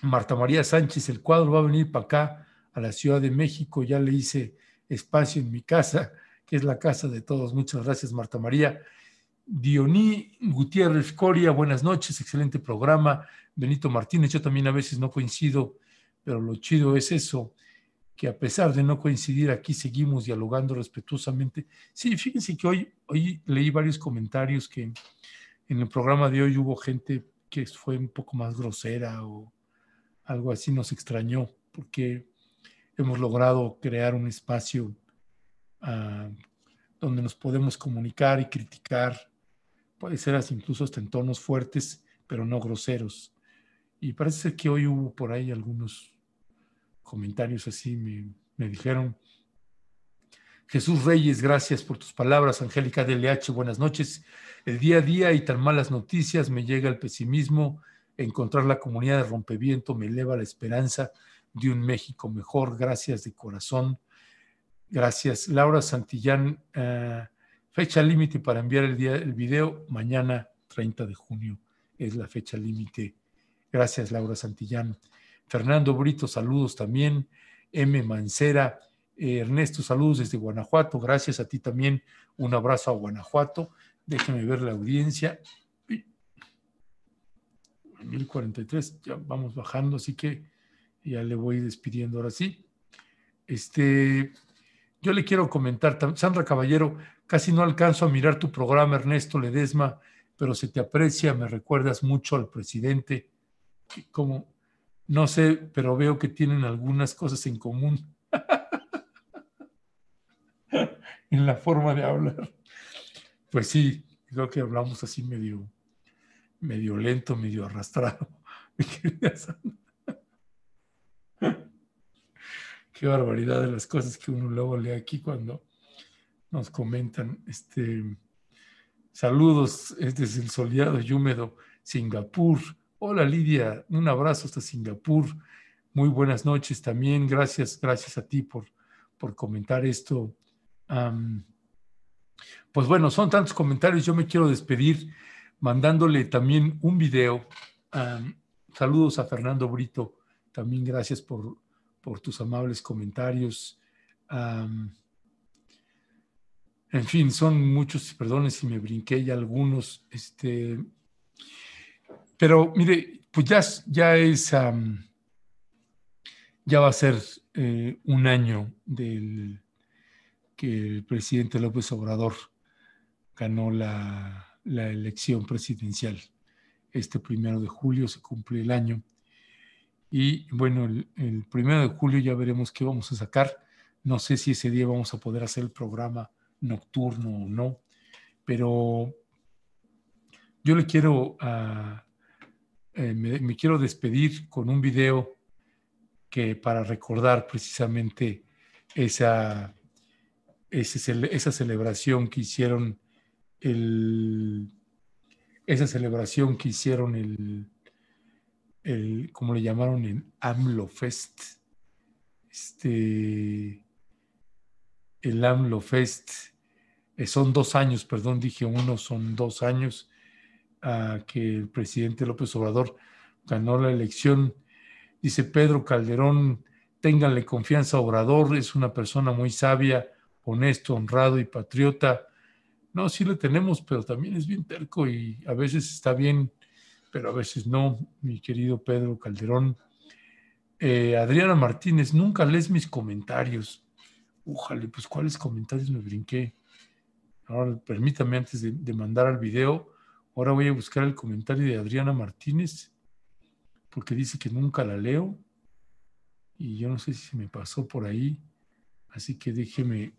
Marta María Sánchez, el cuadro va a venir para acá, a la Ciudad de México. Ya le hice espacio en mi casa, que es la casa de todos. Muchas gracias, Marta María. Dioní Gutiérrez Coria, buenas noches, excelente programa. Benito Martínez, yo también a veces no coincido, pero lo chido es eso, que a pesar de no coincidir aquí seguimos dialogando respetuosamente. Sí, fíjense que hoy, hoy leí varios comentarios que en el programa de hoy hubo gente que fue un poco más grosera o algo así, nos extrañó, porque hemos logrado crear un espacio ah, donde nos podemos comunicar y criticar Pareceras incluso hasta en tonos fuertes, pero no groseros. Y parece ser que hoy hubo por ahí algunos comentarios así, me, dijeron. Jesús Reyes, gracias por tus palabras. Angélica DLH, buenas noches. El día a día y tan malas noticias me llega el pesimismo. Encontrar la comunidad de rompeviento me eleva la esperanza de un México mejor. Gracias de corazón. Gracias. Laura Santillán, eh, Fecha límite para enviar el, video, mañana 30 de junio es la fecha límite. Gracias, Laura Santillán. Fernando Brito, saludos también. M. Mancera, eh, Ernesto, saludos desde Guanajuato. Gracias a ti también. Un abrazo a Guanajuato. Déjeme ver la audiencia. 1043, ya vamos bajando, así que ya le voy despidiendo ahora sí. Este, yo le quiero comentar, Sandra Caballero, Casi no alcanzo a mirar tu programa, Ernesto Ledesma, pero se te aprecia, me recuerdas mucho al presidente. Como, no sé, pero veo que tienen algunas cosas en común en la forma de hablar. Pues sí, creo que hablamos así medio, medio lento, medio arrastrado. Qué barbaridad de las cosas que uno luego lee aquí cuando nos comentan. Este, saludos desde el soleado y húmedo Singapur. Hola Lidia, un abrazo hasta Singapur. Muy buenas noches también. Gracias, gracias a ti por, por comentar esto. pues bueno, son tantos comentarios. Yo me quiero despedir mandándole también un video. saludos a Fernando Brito. También gracias por, por tus amables comentarios. En fin, son muchos, perdónenme si me brinqué ya algunos, este, pero mire, pues ya, ya es, ya va a ser eh, un año del que el presidente López Obrador ganó la, elección presidencial. Este primero de julio se cumple el año. Y bueno, el, el primero de julio ya veremos qué vamos a sacar. No sé si ese día vamos a poder hacer el programa nocturno o no, pero yo le quiero, ah, eh, me, quiero despedir con un video que para recordar precisamente esa, esa celebración que hicieron el, esa celebración que hicieron el, el como le llamaron El AMLO Fest, este, el AMLO Fest, eh, son dos años, perdón, dije uno, son dos años a ah, que el presidente López Obrador ganó la elección. Dice Pedro Calderón, ténganle confianza a Obrador, es una persona muy sabia, honesto, honrado y patriota. No, sí le tenemos, pero también es bien terco y a veces está bien, pero a veces no, mi querido Pedro Calderón. Eh, Adriana Martínez, nunca lees mis comentarios. Újale, pues cuáles comentarios me brinqué. Ahora permítame antes de, mandar al video, ahora voy a buscar el comentario de Adriana Martínez, porque dice que nunca la leo y yo no sé si se me pasó por ahí, así que déjeme,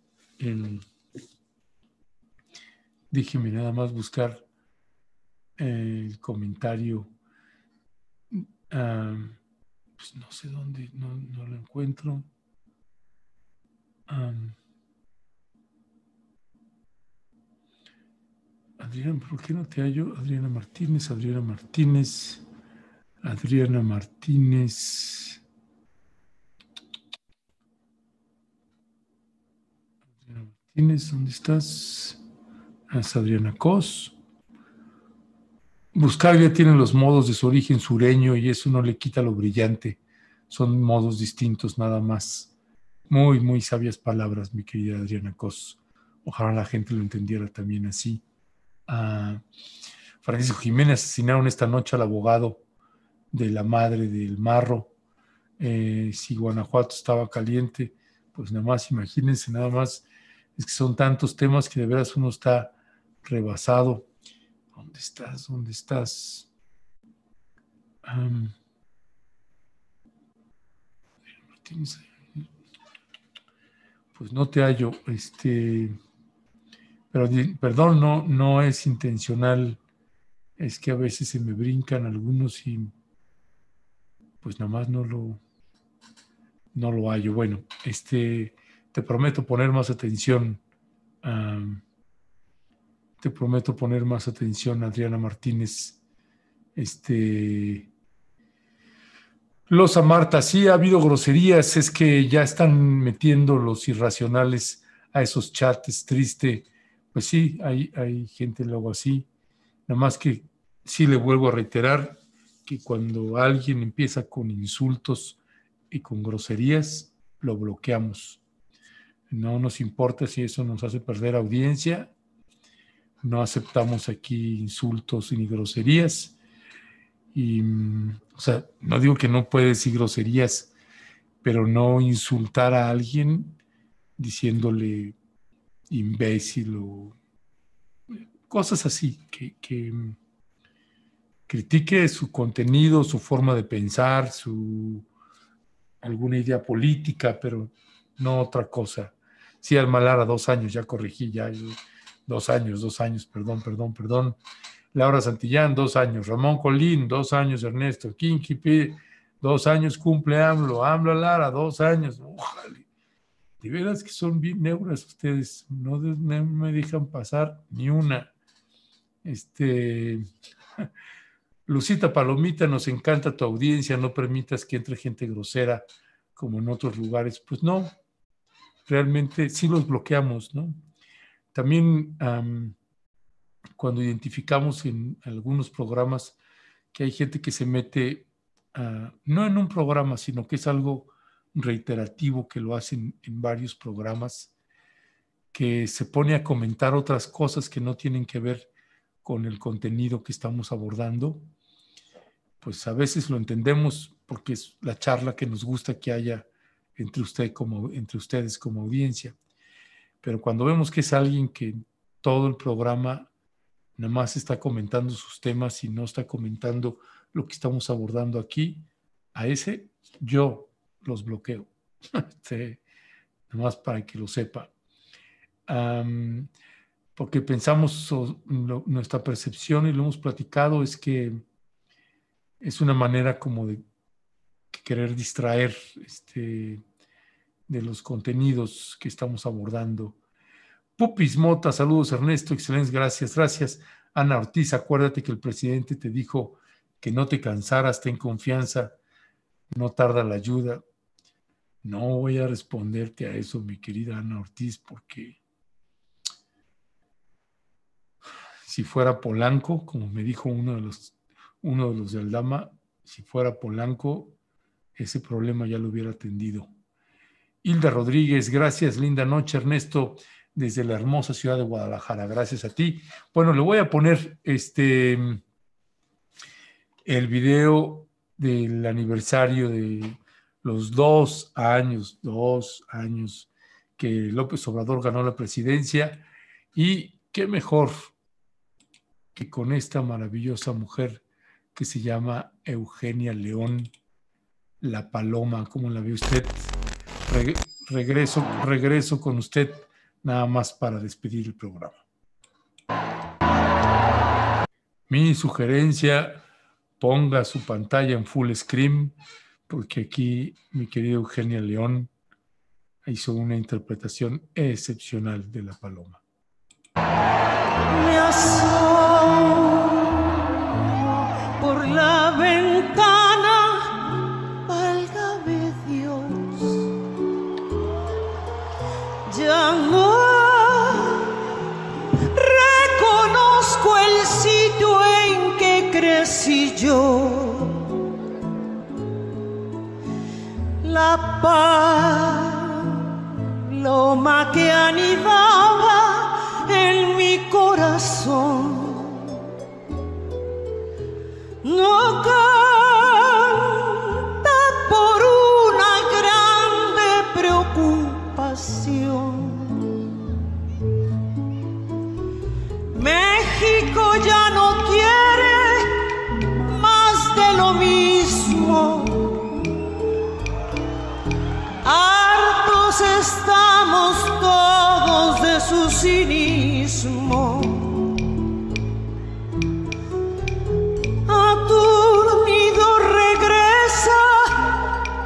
déjeme nada más buscar eh, el comentario. Ah, pues no sé dónde, no, lo encuentro. Ah, Adriana, ¿por qué no te hallo? Adriana Martínez, Adriana Martínez, Adriana Martínez. Adriana Martínez, ¿dónde estás? Ah, es Adriana Cos. ya tiene los modos de su origen sureño y eso no le quita lo brillante. Son modos distintos nada más. Muy, muy sabias palabras, mi querida Adriana Cos. Ojalá la gente lo entendiera también así. Francisco Jiménez. Asesinaron esta noche al abogado de la madre del marro. Eh, si Guanajuato estaba caliente, pues nada más imagínense, nada más es que son tantos temas que de veras uno está rebasado. ¿Dónde estás? ¿Dónde estás? pues no te hallo. Este. Pero perdón, no, no es intencional. Es que a veces se me brincan algunos y pues nada más no lo, no lo hallo. Bueno, este, te prometo poner más atención. te prometo poner más atención, Adriana Martínez. Este. Los Marta, sí ha habido groserías, es que ya están metiendo los irracionales a esos chats, triste. Pues sí, hay, hay gente luego así. Nada más que sí le vuelvo a reiterar que cuando alguien empieza con insultos y con groserías, lo bloqueamos. No nos importa si eso nos hace perder audiencia. No aceptamos aquí insultos ni groserías. Y, mm, o sea, no digo que no puede decir groserías, pero no insultar a alguien diciéndole imbécil o cosas así, que, critique su contenido, su forma de pensar, su alguna idea política, pero no otra cosa. Sí, Lara, dos años, ya corregí, ya dos años, dos años, perdón, perdón, perdón. Laura Santillán, dos años. Ramón Colín, dos años. Ernesto Kinkipi, dos años cumple AMLO. AMLO Lara, dos años. Ojalá. De veras que son bien neuras ustedes, no, me dejan pasar ni una. Este. Lucita Palomita, nos encanta tu audiencia, no permitas que entre gente grosera como en otros lugares. Pues no, realmente sí los bloqueamos, ¿no? También cuando identificamos en algunos programas que hay gente que se mete, no en un programa, sino que es algo reiterativo que lo hacen en varios programas, que se pone a comentar otras cosas que no tienen que ver con el contenido que estamos abordando, pues a veces lo entendemos porque es la charla que nos gusta que haya entre, usted como, entre ustedes como audiencia. Pero cuando vemos que es alguien que todo el programa nada más está comentando sus temas y no está comentando lo que estamos abordando aquí, a ese yo los bloqueo. este, más para que lo sepa. porque pensamos, nuestra percepción, y lo hemos platicado, es que es una manera como de querer distraer este, de los contenidos que estamos abordando. Pupis Mota, saludos Ernesto, excelentes, gracias, gracias. Ana Ortiz, acuérdate que el presidente te dijo que no te cansaras, ten confianza, no tarda la ayuda. No voy a responderte a eso, mi querida Ana Ortiz, porque si fuera Polanco, como me dijo uno de los, uno de los de Aldama, si fuera Polanco, ese problema ya lo hubiera atendido. Hilda Rodríguez, gracias, linda noche, Ernesto, desde la hermosa ciudad de Guadalajara, gracias a ti. Bueno, le voy a poner este el video del aniversario de los dos años, dos años que López Obrador ganó la presidencia y qué mejor que con esta maravillosa mujer que se llama Eugenia León, la paloma, ¿cómo la ve usted? regreso, regreso con usted nada más para despedir el programa. Mi sugerencia, ponga su pantalla en full screen porque aquí mi querida Eugenia León hizo una interpretación excepcional de la paloma. Me asomo por la ventana, válgame Dios, ya no reconozco el sitio en que crecí yo. la paloma que anidaba en mi corazón. No tu Aturdido regresa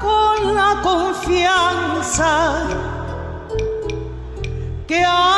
con la confianza que hay.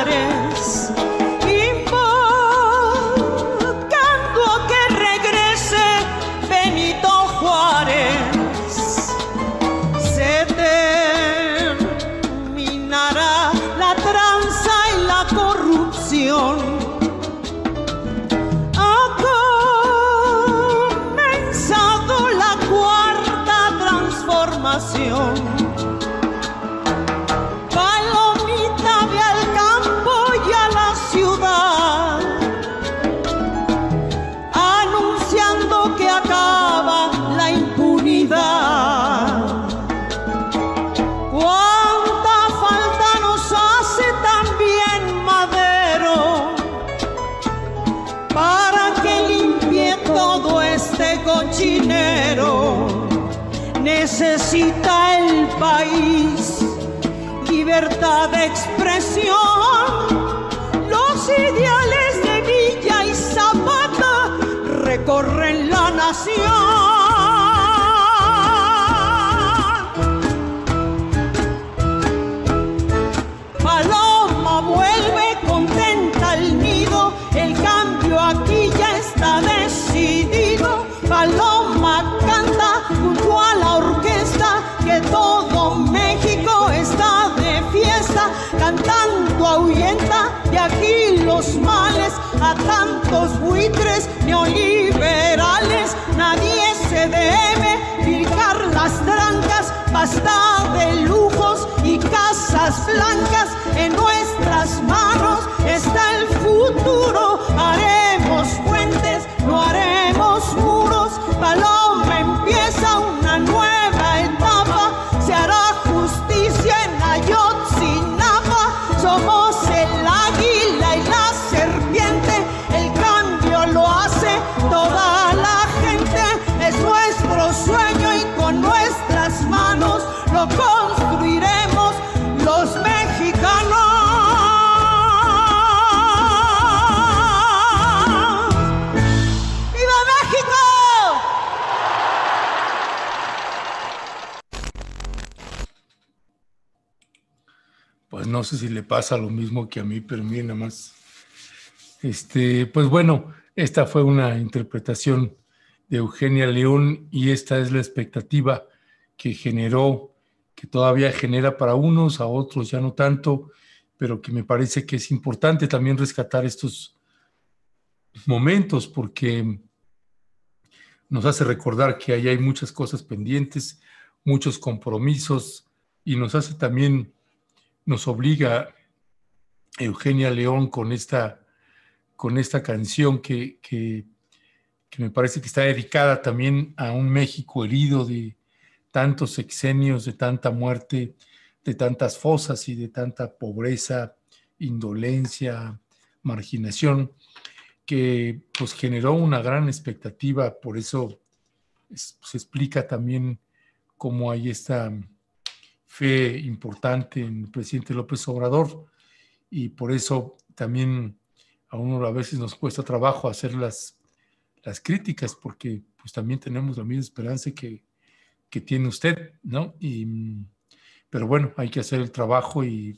¡Gracias! Hasta de lujos y casas blancas no sé si le pasa lo mismo que a mí, pero mí nada más. Este, pues bueno, esta fue una interpretación de Eugenia León y esta es la expectativa que generó, que todavía genera para unos, a otros ya no tanto, pero que me parece que es importante también rescatar estos momentos porque nos hace recordar que ahí hay muchas cosas pendientes, muchos compromisos y nos hace también nos obliga Eugenia León con esta, con esta canción que, me parece que está dedicada también a un México herido de tantos exenios de tanta muerte, de tantas fosas y de tanta pobreza, indolencia, marginación, que pues generó una gran expectativa, por eso se explica también cómo hay esta fe importante en el presidente López Obrador y por eso también a uno a veces nos cuesta trabajo hacer las, las críticas porque pues también tenemos la misma esperanza que, que tiene usted, ¿no? Y, pero bueno, hay que hacer el trabajo y,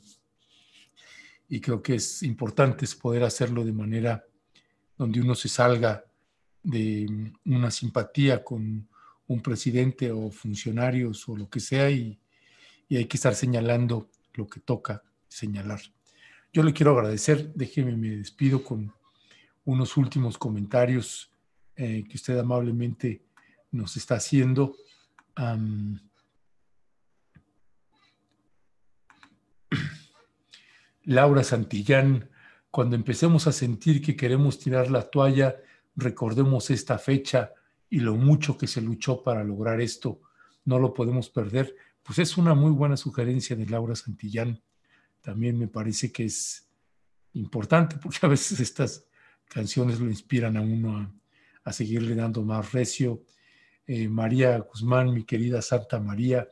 y creo que es importante poder hacerlo de manera donde uno se salga de una simpatía con un presidente o funcionarios o lo que sea y, y hay que estar señalando lo que toca señalar. Yo le quiero agradecer, déjeme, me despido con unos últimos comentarios eh, que usted amablemente nos está haciendo. Laura Santillán, cuando empecemos a sentir que queremos tirar la toalla, recordemos esta fecha y lo mucho que se luchó para lograr esto. No lo podemos perder pues es una muy buena sugerencia de Laura Santillán. También me parece que es importante porque a veces estas canciones lo inspiran a uno a, seguirle dando más recio. Eh, María Guzmán, mi querida Santa María,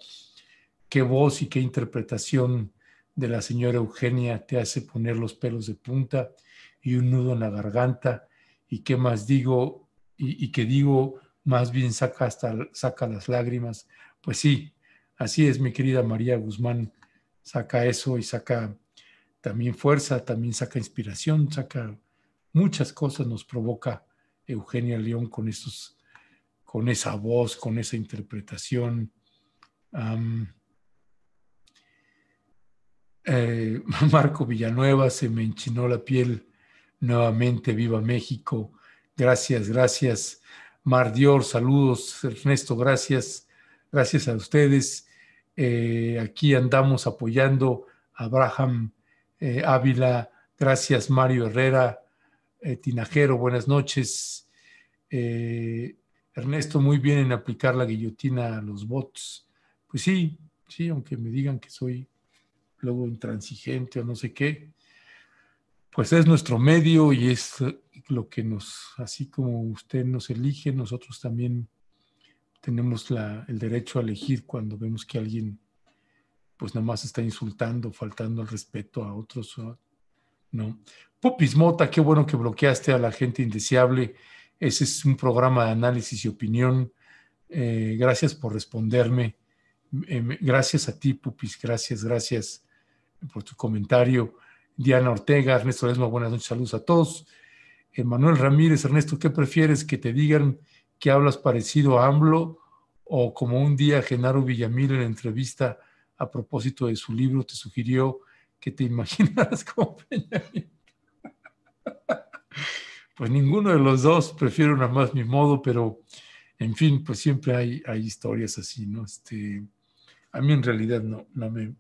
qué voz y qué interpretación de la señora Eugenia te hace poner los pelos de punta y un nudo en la garganta. Y qué más digo, y, qué que digo, más bien saca, hasta, saca las lágrimas. Pues sí, Así es, mi querida María Guzmán, saca eso y saca también fuerza, también saca inspiración, saca muchas cosas, nos provoca Eugenia León con con esa voz, con esa interpretación. Eh, Marco Villanueva, se me enchinó la piel nuevamente, viva México. Gracias, gracias. Mar Dior, saludos. Ernesto, gracias. Gracias a ustedes. Eh, aquí andamos apoyando a Abraham eh, Ávila. Gracias, Mario Herrera. Eh, Tinajero, buenas noches. Ernesto, muy bien en aplicar la guillotina a los bots. Pues sí, sí, aunque me digan que soy luego intransigente o no sé qué, pues es nuestro medio y es lo que nos, así como usted nos elige, nosotros también tenemos el derecho a elegir cuando vemos que alguien pues nada más está insultando, faltando al respeto a otros, ¿no? pupis Mota, qué bueno que bloqueaste a la gente indeseable. Ese es un programa de análisis y opinión. Eh, gracias por responderme. Eh, gracias a ti, Pupis. Gracias, gracias por tu comentario. Diana Ortega, Ernesto Lesma, buenas noches, saludos a todos. Manuel Ramírez, Ernesto, ¿qué prefieres que te digan que hablas parecido a AMLO o como un día Genaro Villamil en entrevista a propósito de su libro te sugirió que te imaginaras como Peña Pues ninguno de los dos, prefiero nada más mi modo, pero en fin, pues siempre hay, hay historias así, ¿no? Este, a mí en realidad no, no, me,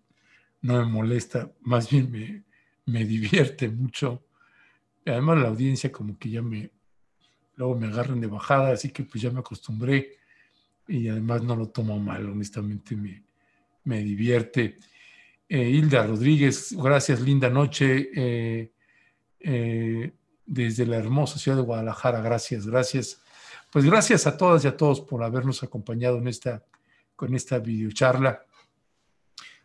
no me molesta, más bien me, me divierte mucho. Además la audiencia como que ya me, luego me agarran de bajada, así que pues ya me acostumbré y además no lo tomo mal, honestamente me, divierte. Eh, Hilda Rodríguez, gracias, linda noche. Eh, eh, desde la hermosa ciudad de Guadalajara, gracias, gracias. Pues gracias a todas y a todos por habernos acompañado en esta, con esta videocharla.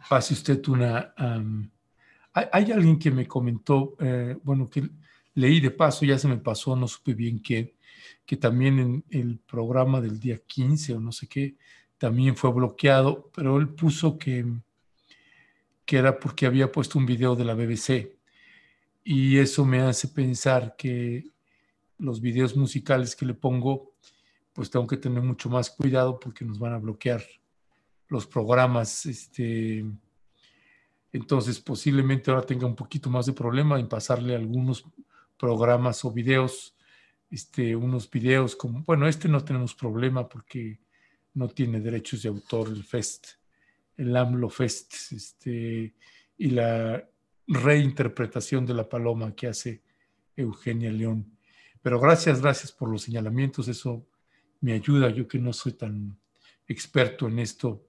Pase usted una... hay, alguien que me comentó, bueno, que leí de paso, ya se me pasó, no supe bien qué que también en el programa del día 15 o no sé qué, también fue bloqueado, pero él puso que, que era porque había puesto un video de la BBC. Y eso me hace pensar que los videos musicales que le pongo, pues tengo que tener mucho más cuidado porque nos van a bloquear los programas. Este, entonces, posiblemente ahora tenga un poquito más de problema en pasarle algunos programas o videos este, unos videos como, bueno, este no tenemos problema porque no tiene derechos de autor el Fest, el AMLO Fest, este, y la reinterpretación de la paloma que hace Eugenia León. Pero gracias, gracias por los señalamientos, eso me ayuda, yo que no soy tan experto en esto.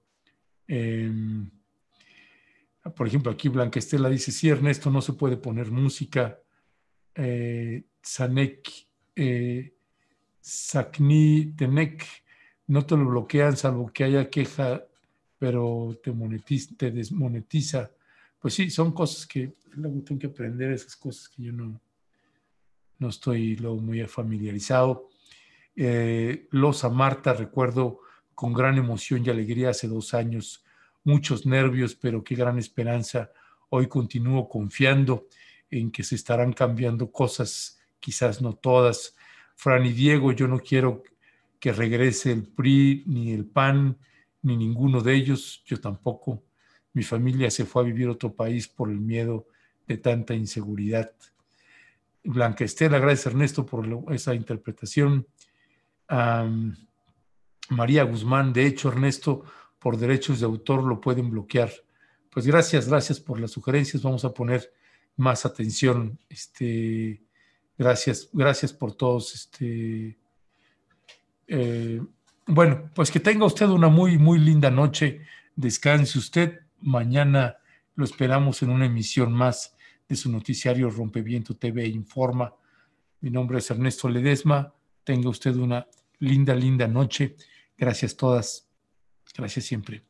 Em, por ejemplo, aquí Blanca Estela dice, sí, Ernesto, no se puede poner música. Eh, eh, SACNI TENEC. No te lo bloquean salvo que haya queja, pero te, te desmonetiza. Pues sí, son cosas que luego tengo que aprender, esas cosas que yo no, no estoy muy familiarizado. Eh, Losa Marta, recuerdo con gran emoción y alegría hace dos años, muchos nervios, pero qué gran esperanza. Hoy continúo confiando en que se estarán cambiando cosas quizás no todas. Fran y Diego, yo no quiero que regrese el PRI, ni el PAN, ni ninguno de ellos, yo tampoco. Mi familia se fue a vivir a otro país por el miedo de tanta inseguridad. Blanca Estela, gracias Ernesto por esa interpretación. María Guzmán, de hecho Ernesto, por derechos de autor lo pueden bloquear. Pues gracias, gracias por las sugerencias. Vamos a poner más atención. Este, Gracias, gracias por todos. Este, eh, bueno, pues que tenga usted una muy, muy linda noche. Descanse usted. Mañana lo esperamos en una emisión más de su noticiario Rompeviento TV Informa. Mi nombre es Ernesto Ledesma. Tenga usted una linda, linda noche. Gracias todas. Gracias siempre.